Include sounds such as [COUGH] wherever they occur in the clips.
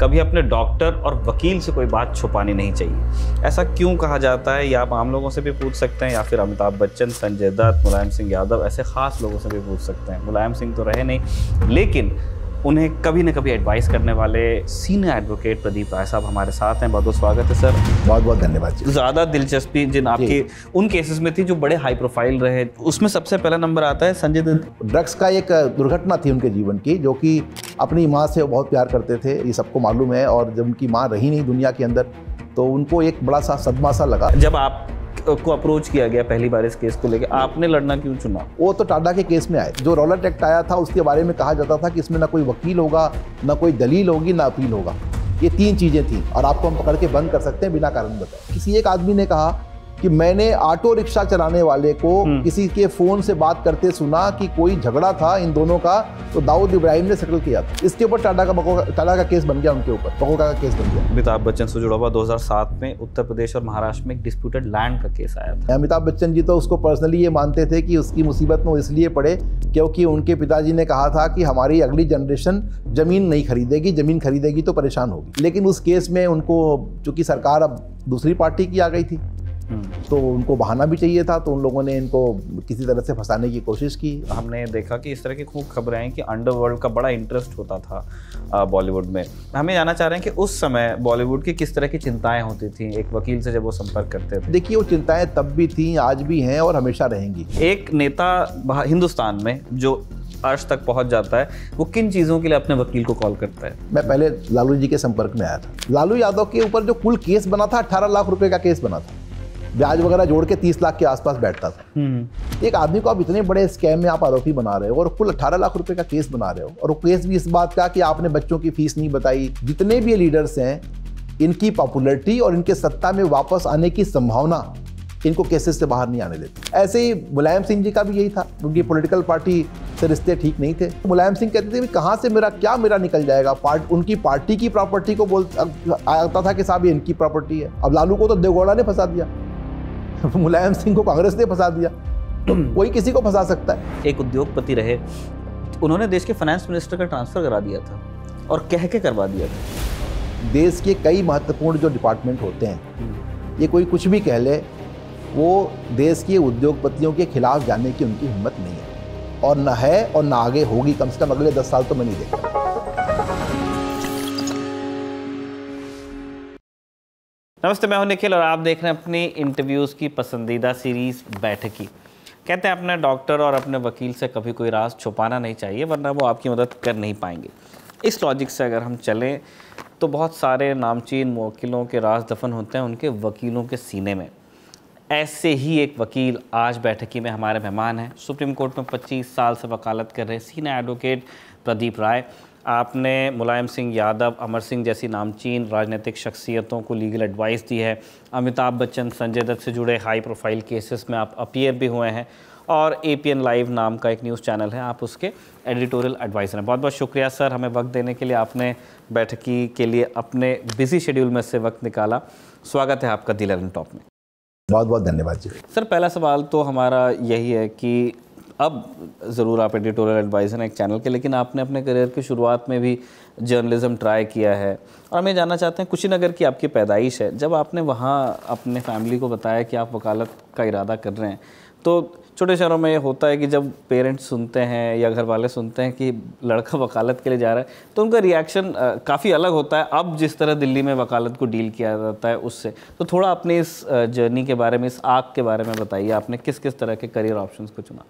कभी अपने डॉक्टर और वकील से कोई बात छुपानी नहीं चाहिए ऐसा क्यों कहा जाता है या आप आम लोगों से भी पूछ सकते हैं या फिर अमिताभ बच्चन संजय दत्त मुलायम सिंह यादव ऐसे ख़ास लोगों से भी पूछ सकते हैं मुलायम सिंह तो रहे नहीं लेकिन उन्हें कभी ना कभी एडवाइस करने वाले सीनियर एडवोकेट प्रदीप राय साहब हमारे साथ हैं बहुत बहुत स्वागत है सर बहुत बहुत धन्यवाद ज़्यादा दिलचस्पी जिन आपकी उन केसेस में थी जो बड़े हाई प्रोफाइल रहे उसमें सबसे पहला नंबर आता है संजय दत्त ड्रग्स का एक दुर्घटना थी उनके जीवन की जो कि अपनी माँ से बहुत प्यार करते थे ये सबको मालूम है और जब उनकी माँ रही नहीं दुनिया के अंदर तो उनको एक बड़ा सा सदमा सा लगा जब आप को अप्रोच किया गया पहली बार इस केस को लेकर आपने लड़ना क्यों चुना वो तो टाटा के केस में आए जो रॉलर एक्ट आया था उसके बारे में कहा जाता था कि इसमें ना कोई वकील होगा ना कोई दलील होगी ना अपील होगा ये तीन चीज़ें थी और आपको हम पकड़ के बंद कर सकते हैं बिना कारण बताए किसी एक आदमी ने कहा कि मैंने ऑटो रिक्शा चलाने वाले को हम्म। किसी के फोन से बात करते सुना कि कोई झगड़ा था इन दोनों का तो दाऊद इब्राहिम ने सेटल किया था इसके ऊपर टाटा का टाटा का केस बन गया उनके ऊपर पकोका का केस बन गया अमिताभ बच्चन से जुड़ा हुआ 2007 में उत्तर प्रदेश और महाराष्ट्र में एक डिस्प्यूटेड लैंड का केस आया था अमिताभ बच्चन जी तो उसको पर्सनली ये मानते थे कि उसकी मुसीबत में इसलिए पड़े क्योंकि उनके पिताजी ने कहा था कि हमारी अगली जनरेशन जमीन नहीं खरीदेगी जमीन खरीदेगी तो परेशान होगी लेकिन उस केस में उनको चूंकि सरकार अब दूसरी पार्टी की आ गई थी तो उनको बहाना भी चाहिए था तो उन लोगों ने इनको किसी तरह से फंसाने की कोशिश की हमने देखा कि इस तरह की खूब खबरें हैं कि अंडरवर्ल्ड का बड़ा इंटरेस्ट होता था बॉलीवुड में हमें जानना चाह रहे हैं कि उस समय बॉलीवुड की किस तरह की चिंताएं होती थी एक वकील से जब वो संपर्क करते थे देखिए वो चिंताएं तब भी थी आज भी हैं और हमेशा रहेंगी एक नेता हिंदुस्तान में जो अर्श तक पहुंच जाता है वो किन चीज़ों के लिए अपने वकील को कॉल करता है मैं पहले लालू जी के संपर्क में आया था लालू यादव के ऊपर जो कुल केस बना था अठारह लाख रुपए का केस बना था ब्याज वगैरह जोड़ के तीस लाख के आसपास बैठता था हम्म। एक आदमी को आप इतने बड़े स्कैम में आप आरोपी बना रहे हो और कुल अठारह लाख रुपए का केस बना रहे हो और वो केस भी इस बात का कि आपने बच्चों की फीस नहीं बताई जितने भी लीडर्स हैं इनकी पॉपुलरिटी और इनके सत्ता में वापस आने की संभावना इनको केसेस से बाहर नहीं आने देते ऐसे ही मुलायम सिंह जी का भी यही था उनकी पॉलिटिकल पार्टी से रिश्ते ठीक नहीं थे मुलायम सिंह कहते थे कहाँ से मेरा क्या मेरा निकल जाएगा पार्ट उनकी पार्टी की प्रॉपर्टी को बोल आता था कि साहब ये इनकी प्रॉपर्टी है अब लालू को तो देवगौड़ा ने फंसा दिया [LAUGHS] मुलायम सिंह को कांग्रेस ने फंसा दिया [CLEARS THROAT] कोई वही किसी को फंसा सकता है एक उद्योगपति रहे उन्होंने देश के फाइनेंस मिनिस्टर का ट्रांसफर करा दिया था और कह के करवा दिया था देश के कई महत्वपूर्ण जो डिपार्टमेंट होते हैं हम्म। ये कोई कुछ भी कह ले वो देश के उद्योगपतियों के खिलाफ जाने की उनकी हिम्मत नहीं है और न है और ना आगे होगी कम से कम अगले दस साल तो मैं नहीं देखा नमस्ते मैं हूं निखिल और आप देख रहे हैं अपनी इंटरव्यूज़ की पसंदीदा सीरीज़ बैठकी कहते हैं अपने डॉक्टर और अपने वकील से कभी कोई राज छुपाना नहीं चाहिए वरना वो आपकी मदद कर नहीं पाएंगे इस लॉजिक से अगर हम चलें तो बहुत सारे नामचीन वकीलों के राज दफन होते हैं उनके वकीलों के सीने में ऐसे ही एक वकील आज बैठकी में हमारे मेहमान हैं सुप्रीम कोर्ट में 25 साल से वकालत कर रहे सीनियर एडवोकेट प्रदीप राय आपने मुलायम सिंह यादव अमर सिंह जैसी नामचीन राजनीतिक शख्सियतों को लीगल एडवाइस दी है अमिताभ बच्चन संजय दत्त से जुड़े हाई प्रोफाइल केसेस में आप अपीयर भी हुए हैं और ए पी एन लाइव नाम का एक न्यूज़ चैनल है आप उसके एडिटोरियल एडवाइज़र हैं बहुत बहुत शुक्रिया सर हमें वक्त देने के लिए आपने बैठकी के लिए अपने बिजी शेड्यूल में से वक्त निकाला स्वागत है आपका दिल टॉप में बहुत बहुत धन्यवाद जी सर पहला सवाल तो हमारा यही है कि अब ज़रूर आप एडिटोरियल एडवाइज़र हैं एक चैनल के लेकिन आपने अपने करियर की शुरुआत में भी जर्नलिज़म ट्राई किया है और हम ये जानना चाहते हैं कुशीनगर की आपकी पैदाइश है जब आपने वहाँ अपने फैमिली को बताया कि आप वकालत का इरादा कर रहे हैं तो छोटे शहरों में ये होता है कि जब पेरेंट्स सुनते हैं या घर वाले सुनते हैं कि लड़का [LAUGHS] वकालत के लिए जा रहा है तो उनका रिएक्शन काफ़ी अलग होता है अब जिस तरह दिल्ली में वकालत को डील किया जाता है उससे तो थोड़ा अपने इस जर्नी के बारे में इस आग के बारे में बताइए आपने किस किस तरह के करियर ऑप्शंस को चुना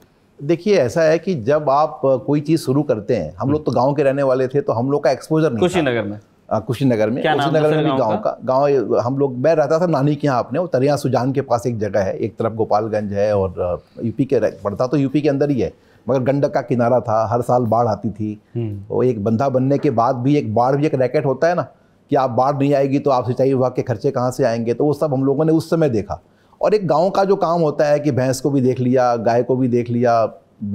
देखिए ऐसा है कि जब आप कोई चीज़ शुरू करते हैं हम लोग तो हम्म। गांव के रहने वाले थे तो हम लोग का एक्सपोजर नहीं कुशीनगर में हाँ, कुशीनगर में कुशीनगर में गांव गाँव का गाँव हम लोग मैं रहता था नानी के यहाँ अपने वो तरिया सुजान के पास एक जगह है एक तरफ गोपालगंज है और यूपी के पड़ता तो यूपी के अंदर ही है मगर गंडक का किनारा था हर साल बाढ़ आती थी हम्म। वो एक बंधा बनने के बाद भी एक बाढ़ भी एक रैकेट होता है ना कि आप बाढ़ नहीं आएगी तो आप सिंचाई विभाग के खर्चे कहाँ से आएंगे तो वो सब हम लोगों ने उस समय देखा और एक गांव का जो काम होता है कि भैंस को भी देख लिया गाय को भी देख लिया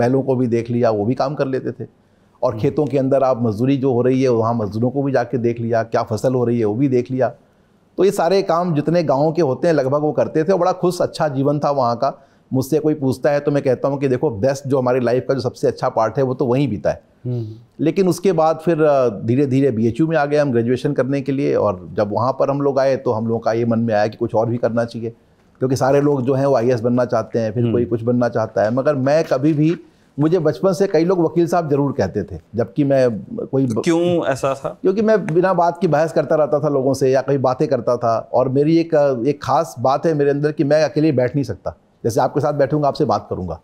बैलों को भी देख लिया वो भी काम कर लेते थे और हम्म। खेतों के अंदर आप मजदूरी जो हो रही है वहाँ मजदूरों को भी जाके देख लिया क्या फसल हो रही है वो भी देख लिया तो ये सारे काम जितने गाँव के होते हैं लगभग वो करते थे और बड़ा खुश अच्छा जीवन था वहाँ का मुझसे कोई पूछता है तो मैं कहता हूँ कि देखो बेस्ट जो हमारी लाइफ का जो सबसे अच्छा पार्ट है वो तो वहीं बीता है हम्म। लेकिन उसके बाद फिर धीरे धीरे बी में आ गए हम ग्रेजुएशन करने के लिए और जब वहाँ पर हम लोग आए तो हम लोगों का ये मन में आया कि कुछ और भी करना चाहिए क्योंकि सारे लोग जो हैं वो आई बनना चाहते हैं फिर कोई हम्म। कुछ बनना चाहता है मगर मैं कभी भी मुझे बचपन से कई लोग वकील साहब जरूर कहते थे जबकि मैं कोई क्यों ऐसा था क्योंकि मैं बिना बात की बहस करता रहता था लोगों से या कहीं बातें करता था और मेरी एक एक खास बात है मेरे अंदर कि मैं अकेले बैठ नहीं सकता जैसे आपके साथ बैठूंगा आपसे बात करूंगा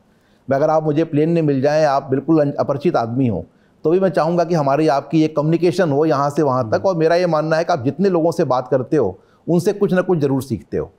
मैं अगर आप मुझे प्लेन में मिल जाएं आप बिल्कुल अपरिचित आदमी हो तो भी मैं चाहूँगा कि हमारी आपकी ये कम्युनिकेशन हो यहाँ से वहाँ तक और मेरा ये मानना है कि आप जितने लोगों से बात करते हो उनसे कुछ ना कुछ ज़रूर सीखते हो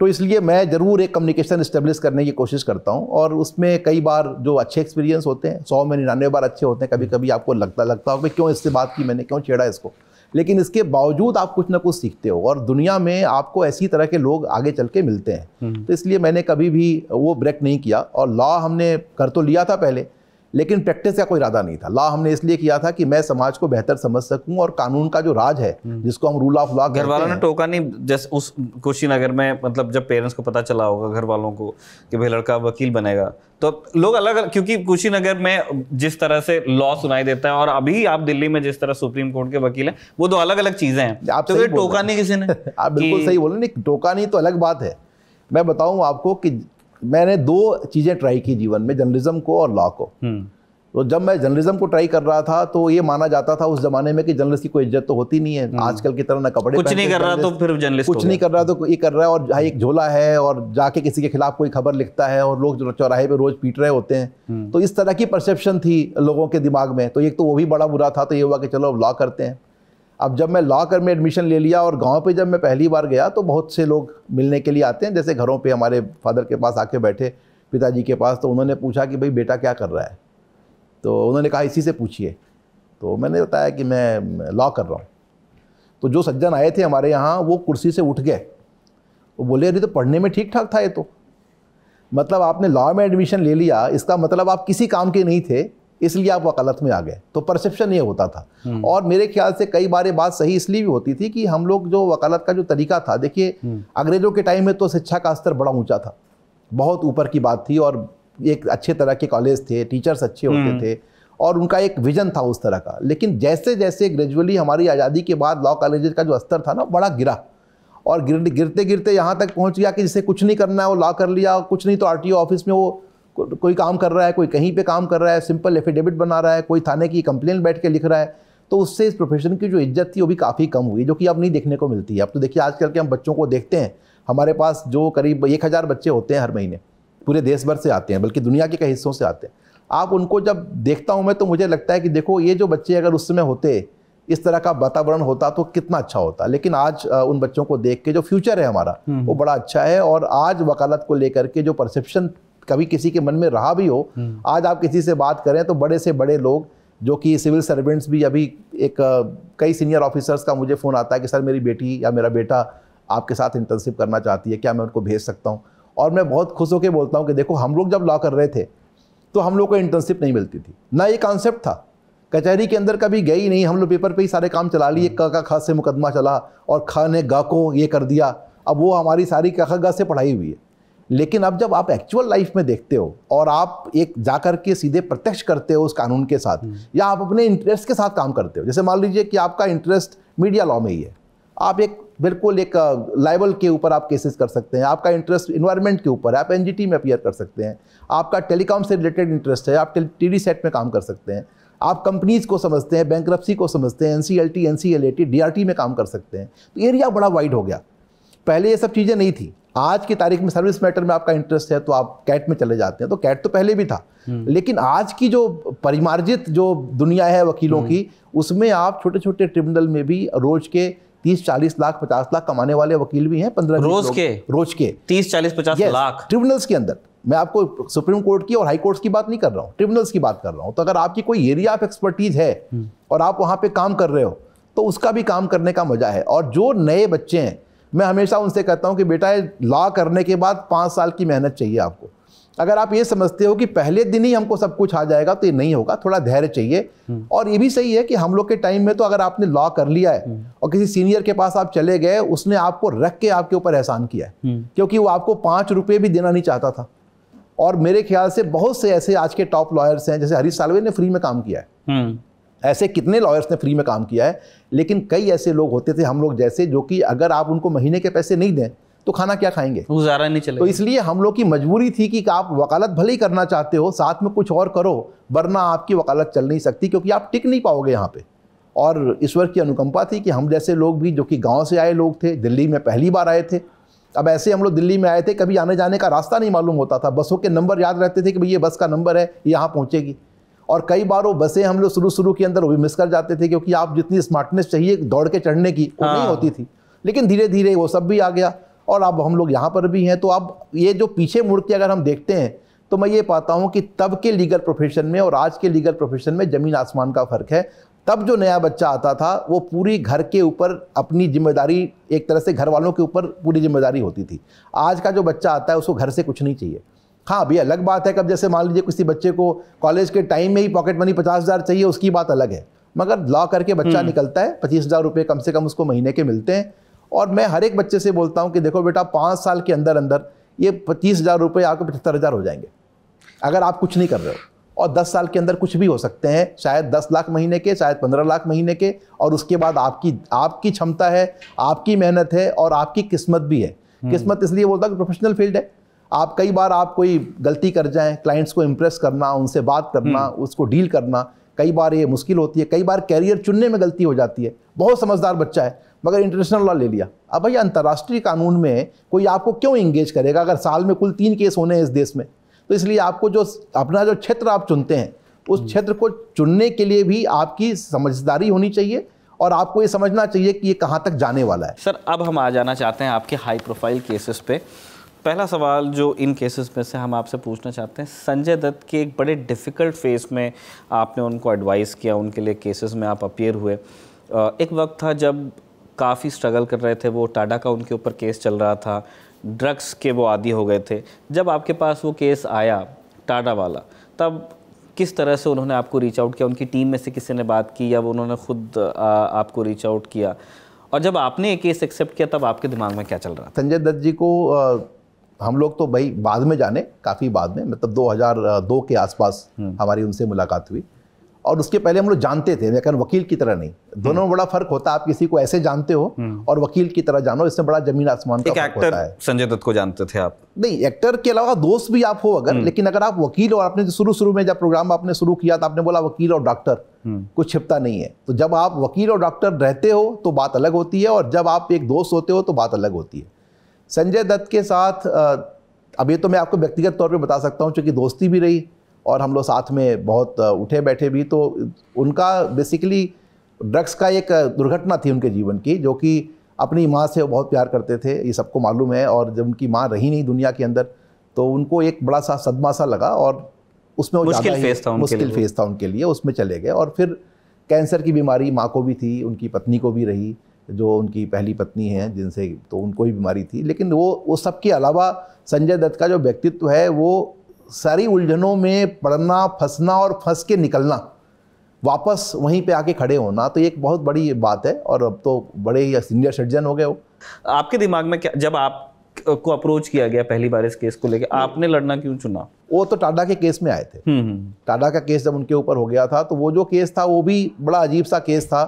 तो इसलिए मैं ज़रूर एक कम्युनिकेशन इस्टेब्लिश करने की कोशिश करता हूँ और उसमें कई बार जो अच्छे एक्सपीरियंस होते हैं सौ में निन्यानवे बार अच्छे होते हैं कभी कभी आपको लगता लगता हो कि क्यों इससे बात की मैंने क्यों छेड़ा इसको लेकिन इसके बावजूद आप कुछ ना कुछ सीखते हो और दुनिया में आपको ऐसी तरह के लोग आगे चल के मिलते हैं हम्म। तो इसलिए मैंने कभी भी वो ब्रेक नहीं किया और लॉ हमने कर तो लिया था पहले लेकिन प्रैक्टिस का कोई इरादा नहीं था लॉ हमने इसलिए किया था कि मैं समाज को बेहतर समझ सकूं और कानून का जो राज है हम्म। जिसको हम रूल ऑफ लॉ घर वालों ने टोका नहीं जैसे उस कुशीनगर में मतलब जब पेरेंट्स को पता चला होगा घर वालों को कि भाई लड़का वकील बनेगा तो लोग अलग अलग क्योंकि कुशीनगर में जिस तरह से लॉ सुनाई देता है और अभी आप दिल्ली में जिस तरह सुप्रीम कोर्ट के वकील हैं वो दो अलग अलग चीजें हैं आप तो टोका नहीं किसी ने [LAUGHS] आप बिल्कुल सही बोल रहे टोका नहीं तो अलग बात है मैं बताऊं आपको कि मैंने दो चीज़ें ट्राई की जीवन में जर्नलिज्म को और लॉ को हम्म। तो जब मैं जर्नलिज्म को ट्राई कर रहा था तो ये माना जाता था उस जमाने में कि जर्नलिस्ट की कोई इज्जत तो होती नहीं है हम्म। आजकल की तरह ना कपड़े कुछ नहीं कर रहा तो फिर जर्नलिस्ट कुछ नहीं कर रहा तो ये कर रहा है और हाँ एक झोला है और जाके किसी के खिलाफ कोई खबर लिखता है और लोग चौराहे पे रोज पीट रहे होते हैं हम्म। तो इस तरह की परसेप्शन थी लोगों के दिमाग में तो एक तो वो भी बड़ा बुरा था तो ये हुआ कि चलो अब लॉ करते हैं अब जब मैं लॉ कर में एडमिशन ले लिया और गांव पे जब मैं पहली बार गया तो बहुत से लोग मिलने के लिए आते हैं जैसे घरों पे हमारे फादर के पास आके बैठे पिताजी के पास तो उन्होंने पूछा कि भाई बेटा क्या कर रहा है तो उन्होंने कहा इसी से पूछिए तो मैंने बताया कि मैं लॉ कर रहा हूँ तो जो सज्जन आए थे हमारे यहाँ वो कुर्सी से उठ गए वो बोले अरे तो पढ़ने में ठीक ठाक था ये तो मतलब आपने लॉ में एडमिशन ले लिया इसका मतलब आप किसी काम के नहीं थे इसलिए आप वकालत में आ गए तो परसेप्शन ये होता था हम्म। और मेरे ख्याल से कई बार ये बात सही इसलिए भी होती थी कि हम लोग जो वकालत का जो तरीका था देखिए हम्म। अंग्रेज़ों के टाइम में तो शिक्षा का स्तर बड़ा ऊंचा था बहुत ऊपर की बात थी और एक अच्छे तरह के कॉलेज थे टीचर्स अच्छे होते हम्म। थे और उनका एक विजन था उस तरह का लेकिन जैसे जैसे ग्रेजुअली हमारी आज़ादी के बाद लॉ कॉलेज का जो स्तर था ना बड़ा गिरा और गिर गिरते गिरते यहाँ तक पहुँच गया कि जिसे कुछ नहीं करना है वो लॉ कर लिया कुछ नहीं तो आर ऑफिस में वो को, कोई काम कर रहा है कोई कहीं पे काम कर रहा है सिंपल एफिडेविट बना रहा है कोई थाने की कंप्लेन बैठ के लिख रहा है तो उससे इस प्रोफेशन की जो इज्जत थी वो भी काफ़ी कम हुई जो कि अब नहीं देखने को मिलती है अब तो देखिए आजकल के हम बच्चों को देखते हैं हमारे पास जो करीब एक हज़ार बच्चे होते हैं हर महीने पूरे देश भर से आते हैं बल्कि दुनिया के कई हिस्सों से आते हैं आप उनको जब देखता हूँ मैं तो मुझे लगता है कि देखो ये जो बच्चे अगर उस समय होते इस तरह का वातावरण होता तो कितना अच्छा होता लेकिन आज उन बच्चों को देख के जो फ्यूचर है हमारा हम्म। वो बड़ा अच्छा है और आज वकालत को लेकर के जो परसेप्शन कभी किसी के मन में रहा भी हो हम्म। आज आप किसी से बात करें तो बड़े से बड़े लोग जो कि सिविल सर्वेंट्स भी अभी एक कई सीनियर ऑफिसर्स का मुझे फ़ोन आता है कि सर मेरी बेटी या मेरा बेटा आपके साथ इंटर्नशिप करना चाहती है क्या मैं उनको भेज सकता हूँ और मैं बहुत खुश होकर बोलता हूँ कि देखो हम लोग जब लॉ कर रहे थे तो हम लोग को इंटर्नशिप नहीं मिलती थी ना ये कॉन्सेप्ट था कचहरी के अंदर कभी गई नहीं हम लोग पेपर पे ही सारे काम चला लिए हम्म। क का ख से मुकदमा चला और ख ने ग को ये कर दिया अब वो हमारी सारी क ख ग से पढ़ाई हुई है लेकिन अब जब आप एक्चुअल लाइफ में देखते हो और आप एक जा के सीधे प्रत्यक्ष करते हो उस कानून के साथ हम्म। या आप अपने इंटरेस्ट के साथ काम करते हो जैसे मान लीजिए कि आपका इंटरेस्ट मीडिया लॉ में ही है आप एक बिल्कुल एक लाइबल के ऊपर आप केसेस कर सकते हैं आपका इंटरेस्ट इन्वायरमेंट के ऊपर है आप एनजीटी में अपियर कर सकते हैं आपका टेलीकॉम से रिलेटेड इंटरेस्ट है आप टीडी सेट में काम कर सकते हैं आप कंपनीज़ को समझते हैं बैंक को समझते हैं N C L T N C L A T D R T में काम कर सकते हैं तो एरिया बड़ा वाइड हो गया पहले ये सब चीज़ें नहीं थी आज की तारीख में सर्विस मैटर में आपका इंटरेस्ट है तो आप कैट में चले जाते हैं तो कैट तो पहले भी था हम्म। लेकिन आज की जो परिमार्जित जो दुनिया है वकीलों की हम्म। उसमें आप छोटे छोटे ट्रिब्यूनल में भी रोज के तीस चालीस लाख पचास लाख कमाने वाले वकील भी हैं पंद्रह रोज के रोज के तीस चालीस पचास लाख ट्रिब्यूनल्स के अंदर मैं आपको सुप्रीम कोर्ट की और हाई कोर्ट की बात नहीं कर रहा हूँ ट्रिब्यूनल्स की बात कर रहा हूँ तो अगर आपकी कोई एरिया ऑफ एक्सपर्टीज है हम्म। और आप वहाँ पे काम कर रहे हो तो उसका भी काम करने का मजा है और जो नए बच्चे हैं मैं हमेशा उनसे कहता हूँ कि बेटा लॉ करने के बाद पाँच साल की मेहनत चाहिए आपको अगर आप ये समझते हो कि पहले दिन ही हमको सब कुछ आ जाएगा तो ये नहीं होगा थोड़ा धैर्य चाहिए हम्म। और ये भी सही है कि हम लोग के टाइम में तो अगर आपने लॉ कर लिया है हम्म। और किसी सीनियर के पास आप चले गए उसने आपको रख के आपके ऊपर एहसान किया है हम्म। क्योंकि वो आपको पाँच रुपये भी देना नहीं चाहता था और मेरे ख्याल से बहुत से ऐसे आज के टॉप लॉयर्स हैं जैसे हरीश सालवे ने फ्री में काम किया है ऐसे कितने लॉयर्स ने फ्री में काम किया है लेकिन कई ऐसे लोग होते थे हम लोग जैसे जो कि अगर आप उनको महीने के पैसे नहीं दें तो खाना क्या खाएंगे गुजारा नहीं चलेगा तो इसलिए हम लोग की मजबूरी थी कि आप वकालत भले ही करना चाहते हो साथ में कुछ और करो वरना आपकी वकालत चल नहीं सकती क्योंकि आप टिक नहीं पाओगे यहाँ पे और ईश्वर की अनुकंपा थी कि हम जैसे लोग भी जो कि गांव से आए लोग थे दिल्ली में पहली बार आए थे अब ऐसे हम लोग दिल्ली में आए थे कभी आने जाने का रास्ता नहीं मालूम होता था बसों के नंबर याद रहते थे कि भाई ये बस का नंबर है यहाँ पहुँचेगी और कई बार वो बसें हम लोग शुरू शुरू के अंदर वो भी मिस कर जाते थे क्योंकि आप जितनी स्मार्टनेस चाहिए दौड़ के चढ़ने की वो नहीं हाँ। होती थी लेकिन धीरे धीरे वो सब भी आ गया और अब हम लोग यहाँ पर भी हैं तो अब ये जो पीछे मुड़ के अगर हम देखते हैं तो मैं ये पाता हूँ कि तब के लीगल प्रोफेशन में और आज के लीगल प्रोफेशन में ज़मीन आसमान का फ़र्क है तब जो नया बच्चा आता था वो पूरी घर के ऊपर अपनी जिम्मेदारी एक तरह से घर वालों के ऊपर पूरी जिम्मेदारी होती थी आज का जो बच्चा आता है उसको घर से कुछ नहीं चाहिए हाँ भैया अलग बात है कब जैसे मान लीजिए किसी बच्चे को कॉलेज के टाइम में ही पॉकेट मनी पचास हज़ार चाहिए उसकी बात अलग है मगर लॉ करके बच्चा हम्म। निकलता है पच्चीस हज़ार रुपये कम से कम उसको महीने के मिलते हैं और मैं हर एक बच्चे से बोलता हूँ कि देखो बेटा पाँच साल के अंदर अंदर ये पच्चीस हज़ार रुपये आपके पचहत्तर हज़ार हो जाएंगे अगर आप कुछ नहीं कर रहे हो और दस साल के अंदर कुछ भी हो सकते हैं शायद दस लाख महीने के शायद पंद्रह लाख महीने के और उसके बाद आपकी आपकी क्षमता है आपकी मेहनत है और आपकी किस्मत भी है हम्म। किस्मत इसलिए बोलता हूँ प्रोफेशनल फील्ड है आप कई बार आप कोई गलती कर जाएं क्लाइंट्स को इम्प्रेस करना उनसे बात करना हम्म। उसको डील करना कई बार ये मुश्किल होती है कई बार कैरियर चुनने में गलती हो जाती है बहुत समझदार बच्चा है मगर इंटरनेशनल लॉ ले लिया अब भैया अंतर्राष्ट्रीय कानून में कोई आपको क्यों इंगेज करेगा अगर साल में कुल तीन केस होने हैं इस देश में तो इसलिए आपको जो अपना जो क्षेत्र आप चुनते हैं उस हम्म। क्षेत्र को चुनने के लिए भी आपकी समझदारी होनी चाहिए और आपको ये समझना चाहिए कि ये कहाँ तक जाने वाला है सर अब हम आ जाना चाहते हैं आपके हाई प्रोफाइल केसेस पे पहला सवाल जो इन केसेस में से हम आपसे पूछना चाहते हैं संजय दत्त के एक बड़े डिफ़िकल्ट फेस में आपने उनको एडवाइस किया उनके लिए केसेस में आप अपीयर हुए एक वक्त था जब काफ़ी स्ट्रगल कर रहे थे वो टाटा का उनके ऊपर केस चल रहा था ड्रग्स के वो आदि हो गए थे जब आपके पास वो केस आया टाटा वाला तब किस तरह से उन्होंने आपको रीच आउट किया उनकी टीम में से किसी ने बात की या उन्होंने खुद आ, आपको रीच आउट किया और जब आपने ये केस एक्सेप्ट किया तब आपके दिमाग में क्या चल रहा संजय दत्त जी को हम लोग तो भाई बाद में जाने काफ़ी बाद में मतलब 2002 के आसपास हम्म। हमारी उनसे मुलाकात हुई और उसके पहले हम लोग जानते थे लेकिन वकील की तरह नहीं हम्म। दोनों में बड़ा फर्क होता है आप किसी को ऐसे जानते हो हम्म। और वकील की तरह जानो इससे बड़ा जमीन आसमान का फर्क होता है संजय दत्त को जानते थे आप नहीं एक्टर के अलावा दोस्त भी आप हो अगर लेकिन अगर आप वकील और आपने शुरू शुरू में जब प्रोग्राम आपने शुरू किया तो आपने बोला वकील और डॉक्टर कुछ छिपता नहीं है तो जब आप वकील और डॉक्टर रहते हो तो बात अलग होती है और जब आप एक दोस्त होते हो तो बात अलग होती है संजय दत्त के साथ अभी तो मैं आपको व्यक्तिगत तौर पे बता सकता हूँ चूँकि दोस्ती भी रही और हम लोग साथ में बहुत उठे बैठे भी तो उनका बेसिकली ड्रग्स का एक दुर्घटना थी उनके जीवन की जो कि अपनी माँ से वो बहुत प्यार करते थे ये सबको मालूम है और जब उनकी माँ रही नहीं दुनिया के अंदर तो उनको एक बड़ा सा सदमा सा लगा और उसमें मुश्किल फेस था मुश्किल फेस था उनके लिए उसमें चले गए और फिर कैंसर की बीमारी माँ को भी थी उनकी पत्नी को भी रही जो उनकी पहली पत्नी हैं जिनसे तो उनको ही बीमारी थी लेकिन वो वो सबके अलावा संजय दत्त का जो व्यक्तित्व है वो सारी उलझनों में पड़ना फंसना और फंस के निकलना वापस वहीं पे आके खड़े होना तो ये एक बहुत बड़ी बात है और अब तो बड़े ही सीनियर सिटीजन हो गए वो आपके दिमाग में क्या जब आप को अप्रोच किया गया पहली बार इस केस को लेकर आपने लड़ना क्यों चुना वो तो टाटा के केस में आए थे हम्म, हम्म। टाटा का केस जब उनके ऊपर हो गया था तो वो जो केस था वो भी बड़ा अजीब सा केस था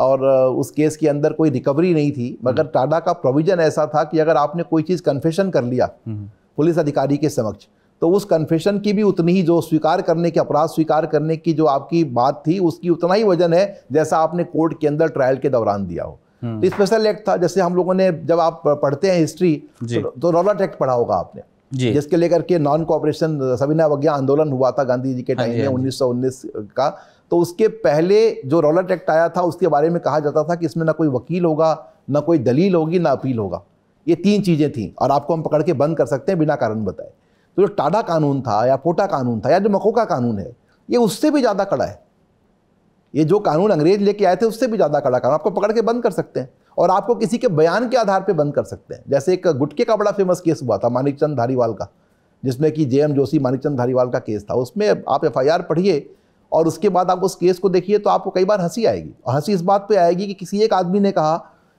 और उस केस के अंदर कोई रिकवरी नहीं थी मगर हम्म। टाडा का प्रोविज़न ऐसा था कि अगर आपने कोई चीज़ कन्फेशन कर लिया हम्म। पुलिस अधिकारी के समक्ष तो उस कन्फेशन की भी उतनी ही जो स्वीकार करने के अपराध स्वीकार करने की जो आपकी बात थी उसकी उतना ही वजन है जैसा आपने कोर्ट के अंदर ट्रायल के दौरान दिया हो हम्म। तो स्पेशल एक्ट था जैसे हम लोगों ने जब आप पढ़ते हैं हिस्ट्री तो रॉलट तो एक्ट पढ़ा होगा आपने जी। जिसके लेकर के नॉन कॉपरेशन सविनय अवज्ञा आंदोलन हुआ था गांधी जी के टाइम हाँ में 1919 हाँ का तो उसके पहले जो रॉलर एक्ट आया था उसके बारे में कहा जाता था कि इसमें ना कोई वकील होगा ना कोई दलील होगी ना अपील होगा ये तीन चीज़ें थी और आपको हम पकड़ के बंद कर सकते हैं बिना कारण बताए तो जो टाडा कानून था या पोटा कानून था या जो मकोका कानून है ये उससे भी ज़्यादा कड़ा है ये जो कानून अंग्रेज लेके आए थे उससे भी ज़्यादा कड़ा कानून आपको पकड़ के बंद कर सकते हैं और आपको किसी के बयान के आधार पर बंद कर सकते हैं जैसे एक गुटके का बड़ा फेमस केस हुआ था मानिकचंद धारीवाल का जिसमें कि जे एम जोशी मानिकचंद धारीवाल का केस था उसमें आप एफ पढ़िए और उसके बाद आप उस केस को देखिए तो आपको कई बार हंसी आएगी और हंसी इस बात पे आएगी कि किसी एक आदमी ने कहा